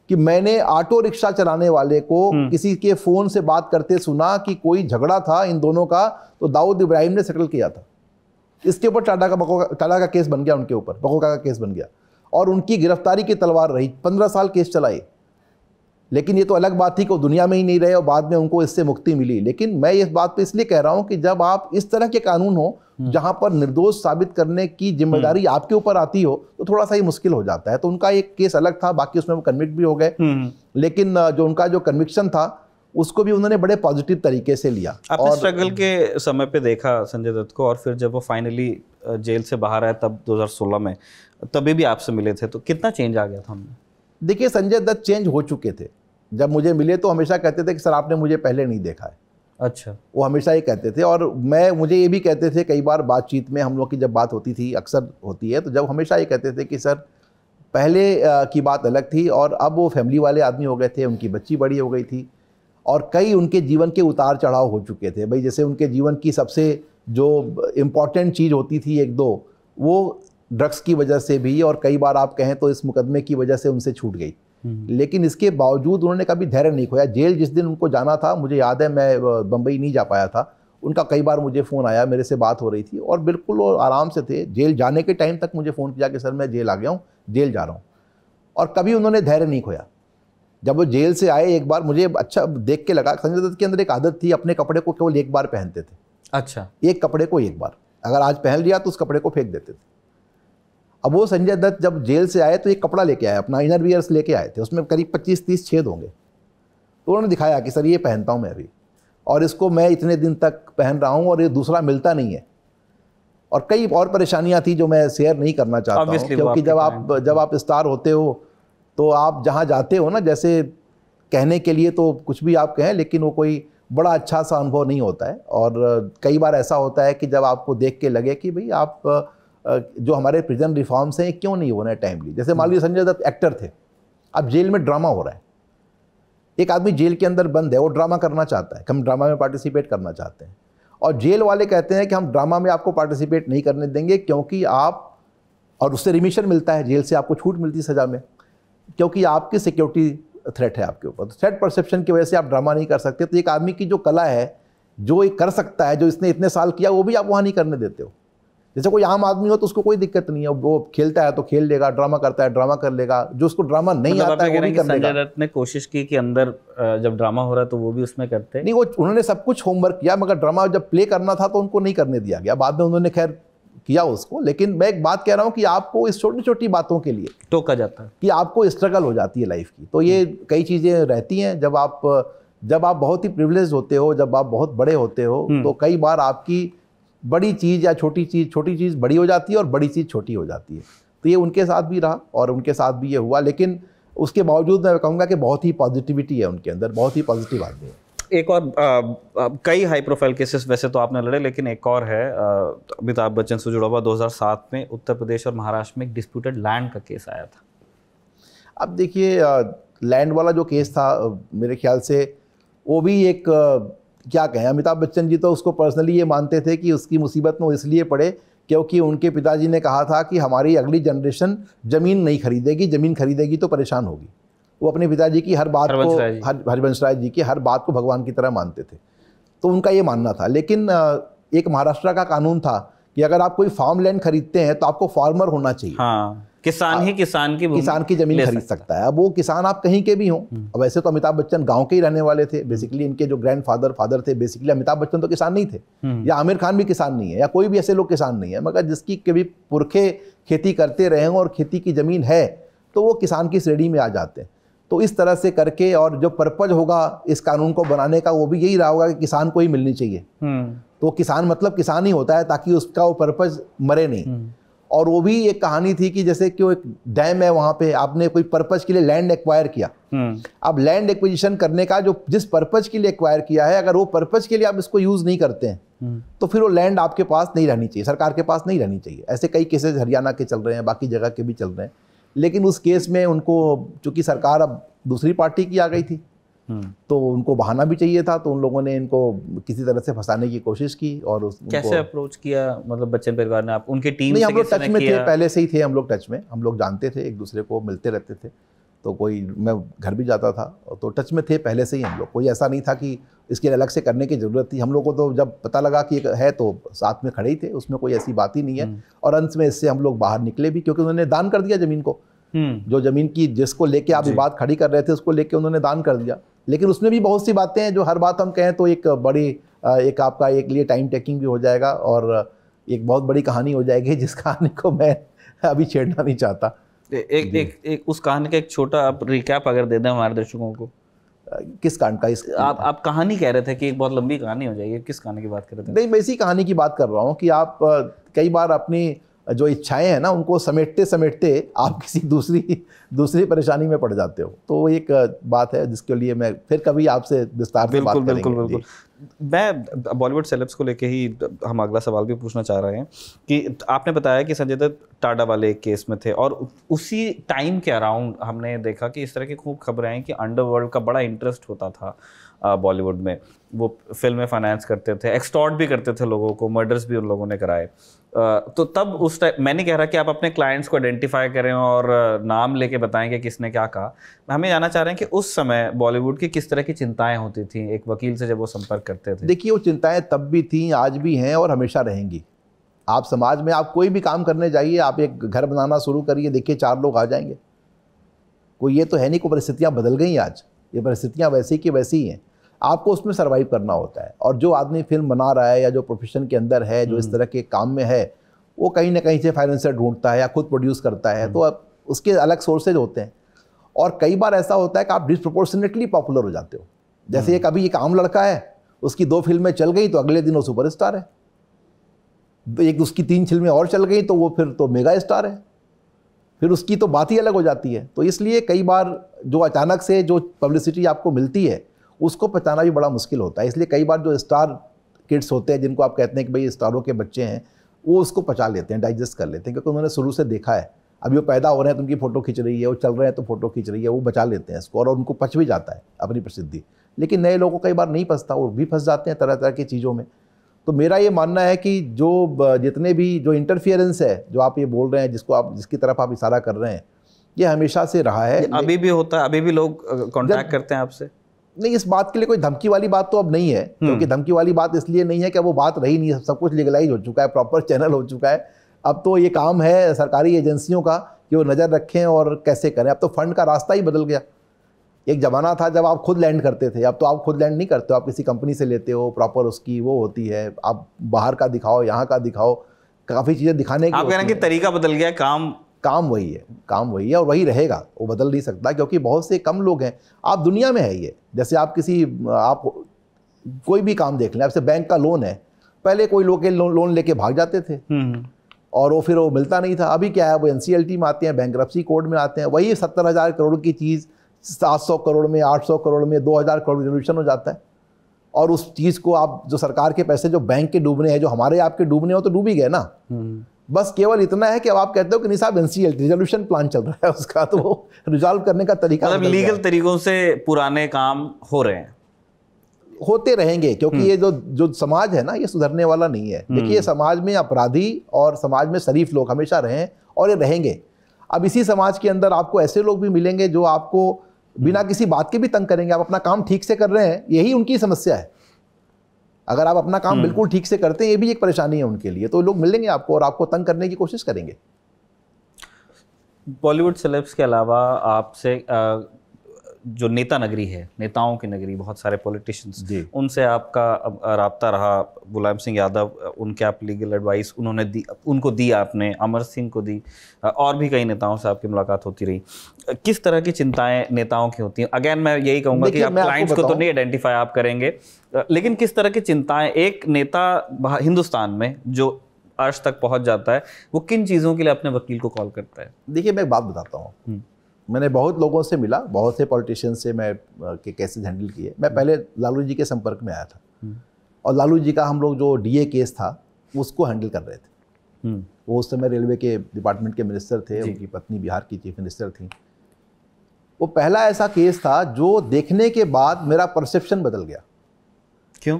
कि मैंने ऑटो रिक्शा चलाने वाले को हम्म। किसी के फ़ोन से बात करते सुना कि कोई झगड़ा था इन दोनों का तो दाऊद इब्राहिम ने सेटल किया था इसके ऊपर टाटा का बकोका टाटा का केस बन गया उनके ऊपर बकोका का केस बन गया और उनकी गिरफ्तारी की तलवार रही पंद्रह साल केस चलाए लेकिन ये तो अलग बात थी कि वो दुनिया में ही नहीं रहे और बाद में उनको इससे मुक्ति मिली लेकिन मैं इस बात पे इसलिए कह रहा हूँ कि जब आप इस तरह के कानून हो हम्म। जहाँ पर निर्दोष साबित करने की जिम्मेदारी हम्म। आपके ऊपर आती हो तो थोड़ा सा ही मुश्किल हो जाता है तो उनका एक केस अलग था बाकी उसमें वो कन्विक्ट भी हो गए हम्म। लेकिन जो उनका जो कन्विक्शन था उसको भी उन्होंने बड़े पॉजिटिव तरीके से लिया और स्ट्रगल के समय पे देखा संजय दत्त को और फिर जब वो फाइनली जेल से बाहर आया तब 2016 में तभी भी आपसे मिले थे तो कितना चेंज आ गया था हमने देखिए संजय दत्त चेंज हो चुके थे जब मुझे मिले तो हमेशा कहते थे कि सर आपने मुझे पहले नहीं देखा है अच्छा वो हमेशा ये कहते थे और मैं मुझे ये भी कहते थे कई बार बातचीत में हम लोग की जब बात होती थी अक्सर होती है तो जब हमेशा ये कहते थे कि सर पहले की बात अलग थी और अब वो फैमिली वाले आदमी हो गए थे उनकी बच्ची बड़ी हो गई थी और कई उनके जीवन के उतार चढ़ाव हो चुके थे भाई जैसे उनके जीवन की सबसे जो इम्पॉर्टेंट चीज़ होती थी एक दो वो ड्रग्स की वजह से भी और कई बार आप कहें तो इस मुकदमे की वजह से उनसे छूट गई हम्म। लेकिन इसके बावजूद उन्होंने कभी धैर्य नहीं खोया जेल जिस दिन उनको जाना था मुझे याद है मैं बम्बई नहीं जा पाया था उनका कई बार मुझे फ़ोन आया मेरे से बात हो रही थी और बिल्कुल वो आराम से थे जेल जाने के टाइम तक मुझे फ़ोन किया कि सर मैं जेल आ गया हूँ जेल जा रहा हूँ और कभी उन्होंने धैर्य नहीं खोया जब वो जेल से आए एक बार मुझे अच्छा देख के लगा संजय दत्त के अंदर एक आदत थी अपने कपड़े को केवल एक बार पहनते थे अच्छा एक कपड़े को एक बार अगर आज पहन लिया तो उस कपड़े को फेंक देते थे अब वो संजय दत्त जब जेल से आए तो एक कपड़ा लेके आए अपना इनर वियर्स लेके आए थे उसमें करीब पच्चीस तीस छेद होंगे तो उन्होंने दिखाया कि सर ये पहनता हूँ मैं अभी और इसको मैं इतने दिन तक पहन रहा हूँ और ये दूसरा मिलता नहीं है और कई और परेशानियाँ थी जो मैं शेयर नहीं करना चाहता हूँ क्योंकि जब आप जब आप स्टार होते हो तो आप जहाँ जाते हो ना जैसे कहने के लिए तो कुछ भी आप कहें लेकिन वो कोई बड़ा अच्छा सा अनुभव नहीं होता है और कई बार ऐसा होता है कि जब आपको देख के लगे कि भाई आप जो हमारे प्रिजन रिफॉर्म्स हैं क्यों नहीं हो रहे हैं टाइमली जैसे मान लीजिए संजय दत्त एक्टर थे अब जेल में ड्रामा हो रहा है एक आदमी जेल के अंदर बंद है वो ड्रामा करना चाहता है हम ड्रामा में पार्टिसिपेट करना चाहते हैं और जेल वाले कहते हैं कि हम ड्रामा में आपको पार्टिसिपेट नहीं करने देंगे क्योंकि आप और उससे रिमिशन मिलता है जेल से आपको छूट मिलती है सज़ा में क्योंकि आपकी सिक्योरिटी थ्रेट है आपके ऊपर तो थ्रेट परसेप्शन की वजह से आप ड्रामा नहीं कर सकते तो एक आदमी की जो कला है जो ये कर सकता है जो इसने इतने साल किया वो भी आप वहाँ नहीं करने देते हो जैसे कोई आम आदमी हो तो उसको कोई दिक्कत नहीं है वो खेलता है तो खेल लेगा ड्रामा करता है ड्रामा कर लेगा जो उसको ड्रामा नहीं मतलब आता है वो भी कर लेगा दत्त ने कोशिश की कि अंदर जब ड्रामा हो रहा है तो वो भी उसमें करते हैं नहीं वो उन्होंने सब कुछ होमवर्क किया मगर ड्रामा जब प्ले करना था तो उनको नहीं करने दिया गया बाद में उन्होंने खैर किया उसको लेकिन मैं एक बात कह रहा हूँ कि आपको इस छोटी छोटी बातों के लिए टोका जाता है कि आपको स्ट्रगल हो जाती है लाइफ की तो ये हम्म। कई चीज़ें रहती हैं जब आप जब आप बहुत ही प्रिविलेज होते हो जब आप बहुत बड़े होते हो हम्म। तो कई बार आपकी बड़ी चीज़ या छोटी चीज़ छोटी चीज़ बड़ी हो जाती है और बड़ी चीज़ छोटी हो जाती है तो ये उनके साथ भी रहा और उनके साथ भी ये हुआ लेकिन उसके बावजूद मैं कहूँगा कि बहुत ही पॉजिटिविटी है उनके अंदर बहुत ही पॉजिटिव आदमी है एक और आ, आ, कई हाई प्रोफाइल केसेस वैसे तो आपने लड़े लेकिन एक और है अमिताभ बच्चन से जुड़ा हुआ 2007 में उत्तर प्रदेश और महाराष्ट्र में एक डिस्प्यूटेड लैंड का केस आया था अब देखिए लैंड वाला जो केस था मेरे ख्याल से वो भी एक क्या कहें अमिताभ बच्चन जी तो उसको पर्सनली ये मानते थे कि उसकी मुसीबत में इसलिए पड़े क्योंकि उनके पिताजी ने कहा था कि हमारी अगली जनरेशन ज़मीन नहीं खरीदेगी ज़मीन खरीदेगी तो परेशान होगी वो अपने पिताजी की हर बात को हरिवंश राय जी की हर बात को भगवान की तरह मानते थे तो उनका ये मानना था लेकिन एक महाराष्ट्र का कानून था कि अगर आप कोई फार्म लैंड खरीदते हैं तो आपको फार्मर होना चाहिए हाँ। किसान ही किसान की किसान की जमीन खरीद सकता, सकता है अब वो किसान आप कहीं के भी हों हम्म। अब वैसे तो अमिताभ बच्चन गांव के ही रहने वाले थे बेसिकली इनके जो ग्रैंड फादर फादर थे बेसिकली अमिताभ बच्चन तो किसान नहीं थे हम्म। या आमिर खान भी किसान नहीं है या कोई भी ऐसे लोग किसान नहीं है मगर जिसकी कभी पुरखे खेती करते रहे और खेती की ज़मीन है तो वो किसान की श्रेणी में आ जाते हैं तो इस तरह से करके और जो पर्पज होगा इस कानून को बनाने का वो भी यही रहा होगा कि किसान को ही मिलनी चाहिए हम्म। तो किसान मतलब किसान ही होता है ताकि उसका वो पर्पज मरे नहीं और वो भी एक कहानी थी कि जैसे कि वो एक डैम है वहाँ पे आपने कोई पर्पज़ के लिए लैंड एक्वायर किया हम्म। अब लैंड एक्विजिशन करने का जो जिस पर्पज़ के लिए एक्वायर किया है अगर वो पर्पज़ के लिए आप इसको यूज़ नहीं करते हैं हम्म। तो फिर वो लैंड आपके पास नहीं रहनी चाहिए सरकार के पास नहीं रहनी चाहिए ऐसे कई केसेज हरियाणा के चल रहे हैं बाकी जगह के भी चल रहे हैं लेकिन उस केस में उनको चूँकि सरकार अब दूसरी पार्टी की आ गई थी हम्म। तो उनको बहाना भी चाहिए था तो उन लोगों ने इनको किसी तरह से फंसाने की कोशिश की और उस कैसे अप्रोच किया मतलब बच्चन परिवार ने आप उनके टीम नहीं हम लोग टच में थे पहले से ही थे हम लोग टच में हम लोग जानते थे एक दूसरे को मिलते रहते थे तो कोई मैं घर भी जाता था तो टच में थे पहले से ही हम लोग कोई ऐसा नहीं था कि इसके अलग से करने की ज़रूरत थी हम लोग को तो जब पता लगा कि है तो साथ में खड़े ही थे उसमें कोई ऐसी बात ही नहीं है हम्म। और अंत में इससे हम लोग बाहर निकले भी क्योंकि उन्होंने दान कर दिया ज़मीन को हम्म। जो ज़मीन की जिसको लेके आप बात खड़ी कर रहे थे उसको लेके उन्होंने दान कर दिया लेकिन उसमें भी बहुत सी बातें हैं जो हर बात हम कहें तो एक बड़ी एक आपका एक लिए टाइम टेकिंग भी हो जाएगा और एक बहुत बड़ी कहानी हो जाएगी जिस कहानी को मैं अभी छेड़ना नहीं चाहता एक एक एक उस कहानी का एक छोटा आप रिकैप अगर दे दें हमारे दर्शकों को किस कांड का इस आप आप कहानी कह रहे थे कि एक बहुत लंबी कहानी हो जाएगी किस कहानी की बात कर रहे थे नहीं मैं इसी कहानी की बात कर रहा हूँ कि आप कई बार अपनी जो इच्छाएं हैं ना उनको समेटते समेटते आप [LAUGHS] किसी दूसरी दूसरी परेशानी में पड़ जाते हो तो एक बात है जिसके लिए मैं फिर कभी आपसे विस्तार से बात बिल्कुल बिल्कुल मैं बॉलीवुड सेलेब्स को लेके ही हम अगला सवाल भी पूछना चाह रहे हैं कि आपने बताया कि संजय दत्त टाडा वाले केस में थे और उसी टाइम के अराउंड हमने देखा कि इस तरह की खूब खबरें हैं कि अंडरवर्ल्ड का बड़ा इंटरेस्ट होता था बॉलीवुड में वो फिल्में फाइनेंस करते थे एक्सटॉर्ट भी करते थे लोगों को मर्डर्स भी उन लोगों ने कराए तो तब उस टाइम मैंने कह रहा कि आप अपने क्लाइंट्स को आइडेंटिफाई करें और नाम लेके बताएं कि किसने क्या कहा हमें जानना चाह रहे हैं कि उस समय बॉलीवुड की किस तरह की चिंताएं होती थी एक वकील से जब वो संपर्क करते थे देखिए वो चिंताएं तब भी थी आज भी हैं और हमेशा रहेंगी आप समाज में आप कोई भी काम करने जाइए आप एक घर बनाना शुरू करिए देखिए चार लोग आ जाएंगे कोई ये तो है नहीं कोई परिस्थितियाँ बदल गई आज ये परिस्थितियाँ वैसी की वैसी ही हैं आपको उसमें सर्वाइव करना होता है और जो आदमी फिल्म बना रहा है या जो प्रोफेशन के अंदर है जो इस हम्म। तरह के काम में है वो कहीं ना कहीं से फाइनेंसर ढूंढता है या खुद प्रोड्यूस करता है तो हम्म। अब उसके अलग सोर्सेज होते हैं और कई बार ऐसा होता है कि आप डिसप्रोपोर्शनेटली पॉपुलर हो जाते हो जैसे हम्म। एक अभी एक आम लड़का है उसकी दो फिल्में चल गई तो अगले दिन वो सुपरस्टार है तो एक उसकी तीन फिल्में और चल गई तो वो फिर तो मेगा स्टार है फिर उसकी तो बात ही अलग हो जाती है तो इसलिए कई बार जो अचानक से जो पब्लिसिटी आपको मिलती है उसको पहचाना भी बड़ा मुश्किल होता है इसलिए कई बार जो स्टार किड्स होते हैं जिनको आप कहते हैं कि भाई स्टारों के बच्चे हैं वो उसको पचा लेते हैं डाइजेस्ट कर लेते हैं क्योंकि उन्होंने शुरू से देखा है अभी वो पैदा हो रहे हैं तो उनकी फ़ोटो खींच रही है वो चल रहे हैं तो फ़ोटो खींच रही है वो बचा लेते हैं इसको और उनको पच भी जाता है अपनी प्रसिद्धि लेकिन नए लोगों कई बार नहीं फंसता वो भी फंस जाते हैं तरह तरह की चीज़ों में तो मेरा ये मानना है कि जो जितने भी जो इंटरफियरेंस है जो आप ये बोल रहे हैं जिसको आप जिसकी तरफ आप इशारा कर रहे हैं ये हमेशा से रहा है अभी भी होता है अभी भी लोग कॉन्टैक्ट करते हैं आपसे नहीं इस बात के लिए कोई धमकी वाली बात तो अब नहीं है हम्म। क्योंकि धमकी वाली बात इसलिए नहीं है कि वो बात रही नहीं है सब कुछ लीगलाइज हो चुका है प्रॉपर चैनल हो चुका है अब तो ये काम है सरकारी एजेंसियों का कि वो नज़र रखें और कैसे करें अब तो फंड का रास्ता ही बदल गया एक ज़माना था जब आप खुद लैंड करते थे अब तो आप खुद लैंड नहीं करते हो आप किसी कंपनी से लेते हो प्रॉपर उसकी वो होती है आप बाहर का दिखाओ यहाँ का दिखाओ काफ़ी चीज़ें दिखाने की आप कह रहे हैं कि तरीका बदल गया काम काम वही है काम वही है और वही रहेगा वो बदल नहीं सकता क्योंकि बहुत से कम लोग हैं आप दुनिया में है ये जैसे आप किसी आप कोई भी काम देख लें आपसे बैंक का लोन है पहले कोई लोग लो, लोन लेके भाग जाते थे हम्म। और वो फिर वो मिलता नहीं था अभी क्या है वो एन में आते हैं बैंक कोड में आते हैं वही सत्तर हज़ार करोड़ की चीज़ सात सौ करोड़ में आठ सौ करोड़ में दो हज़ार करोड़ रिजोल्यूशन हो जाता है और उस चीज़ को आप जो सरकार के पैसे जो बैंक के डूबने हैं जो हमारे आपके डूबने हो तो डूब ही गए ना हम्म। बस केवल इतना है कि अब आप कहते हो कि नहीं साहब एनसीएल रिजोल्यूशन प्लान चल रहा है उसका तो रिजोल्व [LAUGHS] रिजॉल्व करने का तरीका मतलब लीगल तरीकों से पुराने काम हो रहे हैं होते रहेंगे क्योंकि हम्म। ये जो जो समाज है ना ये सुधरने वाला नहीं है देखिए हम्म। समाज में अपराधी और समाज में शरीफ लोग हमेशा रहें और ये रहेंगे अब इसी समाज के अंदर आपको ऐसे लोग भी मिलेंगे जो आपको बिना हम्म। किसी बात के भी तंग करेंगे आप अपना काम ठीक से कर रहे हैं यही उनकी समस्या है अगर आप अपना काम हम्म। बिल्कुल ठीक से करते हैं ये भी एक परेशानी है उनके लिए तो लोग मिलेंगे आपको और आपको तंग करने की कोशिश करेंगे बॉलीवुड सेलेब्स के अलावा आपसे जो नेता नगरी है नेताओं की नगरी बहुत सारे पॉलिटिशियंस उनसे आपका रबता रहा मुलायम सिंह यादव उनके आप लीगल एडवाइस उन्होंने दी उनको दी आपने अमर सिंह को दी और भी कई नेताओं से आपकी मुलाकात होती रही किस तरह की चिंताएं नेताओं की होती हैं अगेन मैं यही कहूँगा कि आप क्लाइंट्स को तो नहीं आइडेंटिफाई आप करेंगे लेकिन किस तरह की चिंताएं एक नेता हिंदुस्तान में जो अर्श तक पहुंच जाता है वो किन चीज़ों के लिए अपने वकील को कॉल करता है देखिए मैं एक बात बताता हूँ हम्म। मैंने बहुत लोगों से मिला बहुत से पॉलिटिशियन से मैं के केसेस हैंडल किए मैं पहले लालू जी के संपर्क में आया था हम्म। और लालू जी का हम लोग जो डीए केस था उसको हैंडल कर रहे थे हम्म। वो उस समय रेलवे के डिपार्टमेंट के मिनिस्टर थे उनकी पत्नी बिहार की चीफ मिनिस्टर थी वो पहला ऐसा केस था जो देखने के बाद मेरा परसेप्शन बदल गया क्यों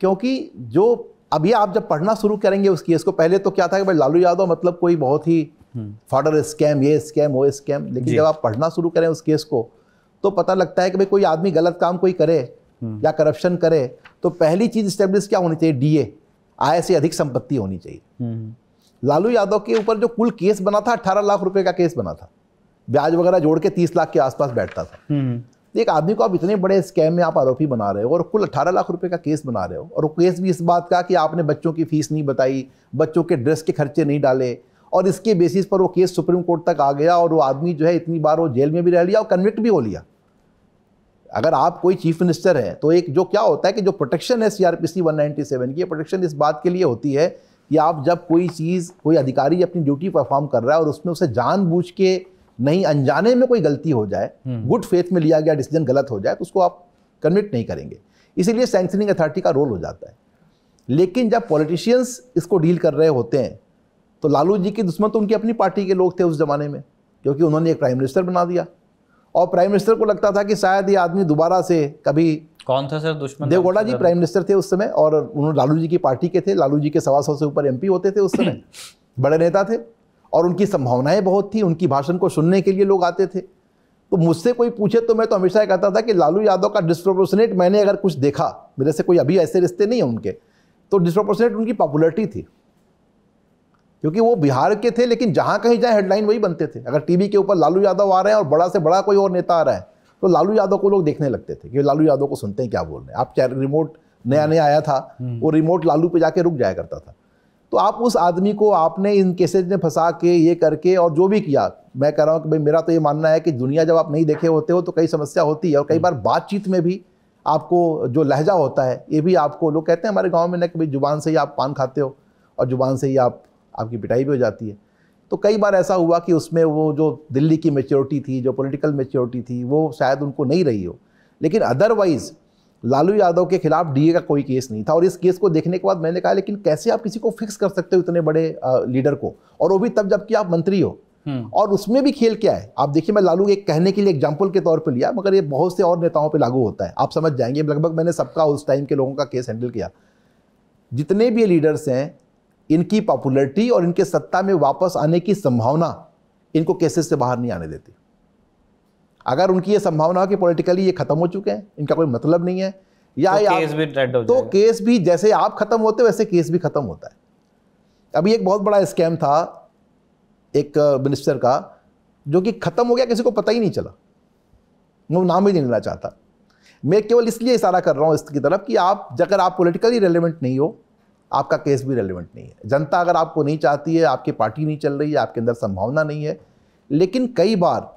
क्योंकि जो अभी आप जब पढ़ना शुरू करेंगे उस केस को पहले तो क्या था कि भाई लालू यादव मतलब कोई बहुत ही फाडर स्कैम ये स्कैम वो स्कैम लेकिन जब आप पढ़ना शुरू करें उस केस को तो पता लगता है कि भाई कोई आदमी गलत काम कोई करे या करप्शन करे तो पहली चीज स्टेब्लिश क्या होनी चाहिए डीए आय से अधिक संपत्ति होनी चाहिए लालू यादव के ऊपर जो कुल केस बना था अट्ठारह लाख रुपए का केस बना था ब्याज वगैरह जोड़ के तीस लाख के आसपास बैठता था एक आदमी को आप इतने बड़े स्कैम में आप आरोपी बना रहे हो और कुल अट्ठारह लाख रुपए का केस बना रहे हो और केस भी इस बात का कि आपने बच्चों की फीस नहीं बताई बच्चों के ड्रेस के खर्चे नहीं डाले और इसके बेसिस पर वो केस सुप्रीम कोर्ट तक आ गया और वो आदमी जो है इतनी बार वो जेल में भी रह लिया और कन्विक्ट भी हो लिया अगर आप कोई चीफ मिनिस्टर हैं तो एक जो क्या होता है कि जो प्रोटेक्शन है सीआरपीसी 197 की प्रोटेक्शन इस बात के लिए होती है कि आप जब कोई चीज़ कोई अधिकारी अपनी ड्यूटी परफॉर्म कर रहा है और उसमें उसे जानबूझ के नहीं अनजाने में कोई गलती हो जाए गुड हम्म। फेथ में लिया गया डिसीजन गलत हो जाए तो उसको आप कन्विक्ट नहीं करेंगे इसीलिए सेंक्शनिंग अथॉरिटी का रोल हो जाता है लेकिन जब पॉलिटिशियंस इसको डील कर रहे होते हैं तो लालू जी के दुश्मन तो उनकी अपनी पार्टी के लोग थे उस ज़माने में क्योंकि उन्होंने एक प्राइम मिनिस्टर बना दिया और प्राइम मिनिस्टर को लगता था कि शायद ये आदमी दोबारा से कभी कौन था सर दुश्मन देवगौड़ा जी प्राइम मिनिस्टर थे उस समय और उन्होंने लालू जी की पार्टी के थे लालू जी के सवा सौ से ऊपर एमपी होते थे उस समय [CLEARS THROAT] बड़े नेता थे और उनकी संभावनाएं बहुत थी उनकी भाषण को सुनने के लिए लोग आते थे तो मुझसे कोई पूछे तो मैं तो हमेशा कहता था कि लालू यादव का डिस्प्रोपोर्शनेट मैंने अगर कुछ देखा मेरे से कोई अभी ऐसे रिश्ते नहीं हैं उनके तो डिस्प्रोपोर्शनेट उनकी पॉपुलरिटी थी क्योंकि वो बिहार के थे लेकिन जहाँ कहीं जाए हेडलाइन वही बनते थे अगर टीवी के ऊपर लालू यादव आ रहे हैं और बड़ा से बड़ा कोई और नेता आ रहा है तो लालू यादव को लोग देखने लगते थे कि लालू यादव को सुनते हैं क्या बोल रहे हैं आप चाहे रिमोट नया नया आया था हम्म। वो रिमोट लालू पे जाके रुक जाया करता था तो आप उस आदमी को आपने इन केसेज में फंसा के ये करके और जो भी किया मैं कह रहा हूँ कि भाई मेरा तो ये मानना है कि दुनिया जब आप नहीं देखे होते हो तो कई समस्या होती है और कई हम्म। बार बातचीत में भी आपको जो लहजा होता है ये भी आपको लोग कहते हैं हमारे गाँव में ना कि भाई जुबान से ही आप पान खाते हो और जुबान से ही आप आपकी पिटाई भी हो जाती है तो कई बार ऐसा हुआ कि उसमें वो जो दिल्ली की मेच्योरिटी थी जो पॉलिटिकल मेच्योरिटी थी वो शायद उनको नहीं रही हो लेकिन अदरवाइज़ लालू यादव के खिलाफ डीए का कोई केस नहीं था और इस केस को देखने के बाद मैंने कहा लेकिन कैसे आप किसी को फिक्स कर सकते हो इतने बड़े लीडर को और वो भी तब जबकि आप मंत्री हो हम्म। और उसमें भी खेल क्या है आप देखिए मैं लालू एक कहने के लिए एग्जाम्पल के तौर पर लिया मगर ये बहुत से और नेताओं पर लागू होता है आप समझ जाएंगे लगभग मैंने सबका उस टाइम के लोगों का केस हैंडल किया जितने भी लीडर्स हैं इनकी पॉपुलरिटी और इनके सत्ता में वापस आने की संभावना इनको केसेस से बाहर नहीं आने देती अगर उनकी ये संभावना हो कि पॉलिटिकली ये खत्म हो चुके हैं इनका कोई मतलब नहीं है या तो केस भी हो तो केस भी जैसे आप खत्म होते वैसे केस भी खत्म होता है अभी एक बहुत बड़ा स्कैम था एक मिनिस्टर का जो कि खत्म हो गया किसी को पता ही नहीं चला वो नाम ही नहीं लेना चाहता मैं केवल इसलिए इशारा कर रहा हूँ इसकी तरफ कि आप जगह आप पॉलिटिकली रेलिवेंट नहीं हो आपका केस भी रेलिवेंट नहीं है जनता अगर आपको नहीं चाहती है आपकी पार्टी नहीं चल रही है आपके अंदर संभावना नहीं है लेकिन कई बार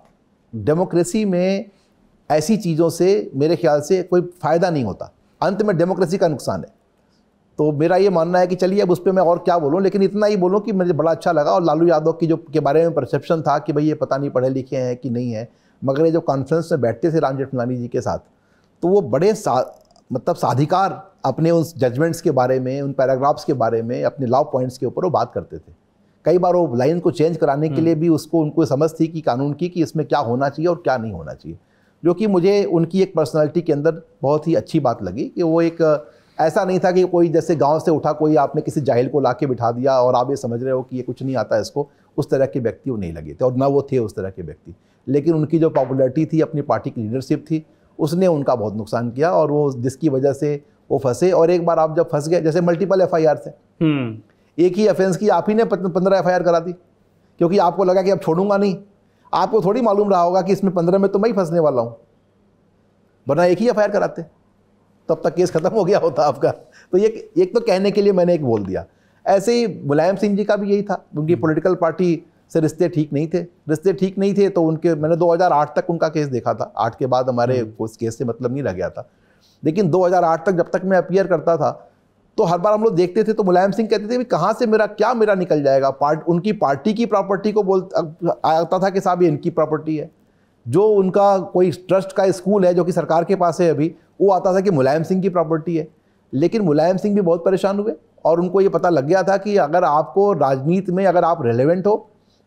डेमोक्रेसी में ऐसी चीज़ों से मेरे ख्याल से कोई फ़ायदा नहीं होता अंत में डेमोक्रेसी का नुकसान है तो मेरा ये मानना है कि चलिए अब उस पर मैं और क्या बोलूँ लेकिन इतना ही बोलूँ कि मुझे बड़ा अच्छा लगा और लालू यादव की जो के बारे में परसेप्शन था कि भाई ये पता नहीं पढ़े लिखे हैं कि नहीं है मगर ये जो कॉन्फ्रेंस में बैठते थे राम जेठमलानी जी के साथ तो वो बड़े मतलब साधिकार अपने उस जजमेंट्स के बारे में उन पैराग्राफ्स के बारे में अपने लॉ पॉइंट्स के ऊपर वो बात करते थे कई बार वो लाइन को चेंज कराने के हम्म। लिए भी उसको उनको समझ थी कि कानून की कि इसमें क्या होना चाहिए और क्या नहीं होना चाहिए जो कि मुझे उनकी एक पर्सनैलिटी के अंदर बहुत ही अच्छी बात लगी कि वो एक ऐसा नहीं था कि कोई जैसे गांव से उठा कोई आपने किसी जाहिल को ला के बिठा दिया और आप ये समझ रहे हो कि ये कुछ नहीं आता इसको उस तरह के व्यक्ति वो नहीं लगे थे और ना वो थे उस तरह के व्यक्ति लेकिन उनकी जो पॉपुलरिटी थी अपनी पार्टी की लीडरशिप थी उसने उनका बहुत नुकसान किया और वो जिसकी वजह से वो फंसे और एक बार आप जब फंस गए जैसे मल्टीपल एफ आई से एक ही अफेंस की आप ही ने पंद्रह एफ आई आर करा दी क्योंकि आपको लगा कि अब छोड़ूंगा नहीं आपको थोड़ी मालूम रहा होगा कि इसमें पंद्रह में तो मैं ही फंसने वाला हूँ वरना एक ही एफ आई आर कराते तब तक केस खत्म हो गया होता आपका तो ये एक तो कहने के लिए मैंने एक बोल दिया ऐसे ही मुलायम सिंह जी का भी यही था उनकी पॉलिटिकल हम्म। पार्टी से रिश्ते ठीक नहीं थे रिश्ते ठीक नहीं थे तो उनके मैंने 2008 तक उनका केस देखा था आठ के बाद हमारे हम्म। उस केस से मतलब नहीं रह गया था लेकिन 2008 तक जब तक मैं अपियर करता था तो हर बार हम लोग देखते थे तो मुलायम सिंह कहते थे भी कहाँ से मेरा क्या मेरा निकल जाएगा पार्ट उनकी पार्टी की प्रॉपर्टी को बोल आता था कि साहब ये इनकी प्रॉपर्टी है जो उनका कोई ट्रस्ट का स्कूल है जो कि सरकार के पास है अभी वो आता था कि मुलायम सिंह की प्रॉपर्टी है लेकिन मुलायम सिंह भी बहुत परेशान हुए और उनको ये पता लग गया था कि अगर आपको राजनीति में अगर आप रेलेवेंट हो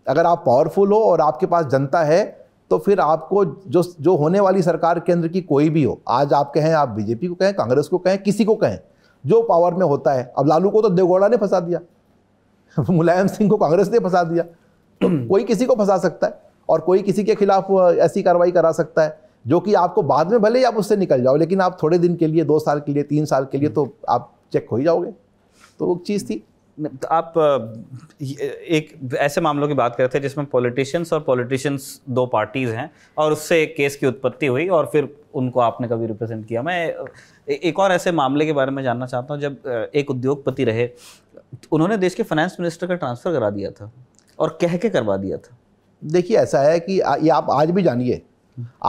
अगर आप पावरफुल हो और आपके पास जनता है तो फिर आपको जो जो होने वाली सरकार केंद्र की कोई भी हो आज आप कहें आप बीजेपी को कहें कांग्रेस को कहें किसी को कहें जो पावर में होता है अब लालू को तो देवगौड़ा ने फंसा दिया [LAUGHS] मुलायम सिंह को कांग्रेस ने फंसा दिया तो कोई किसी को फंसा सकता है और कोई किसी के खिलाफ ऐसी कार्रवाई करा सकता है जो कि आपको बाद में भले ही आप उससे निकल जाओ लेकिन आप थोड़े दिन के लिए दो साल के लिए तीन साल के लिए तो आप चेक हो ही जाओगे तो वो चीज़ थी तो आप एक ऐसे मामलों की बात कर रहे थे जिसमें पॉलिटिशियंस और पॉलिटिशियंस दो पार्टीज़ हैं और उससे एक केस की उत्पत्ति हुई और फिर उनको आपने कभी रिप्रेजेंट किया मैं एक और ऐसे मामले के बारे में जानना चाहता हूँ जब एक उद्योगपति रहे उन्होंने देश के फाइनेंस मिनिस्टर का ट्रांसफ़र करा दिया था और कह के करवा दिया था देखिए ऐसा है कि ये आप आज भी जानिए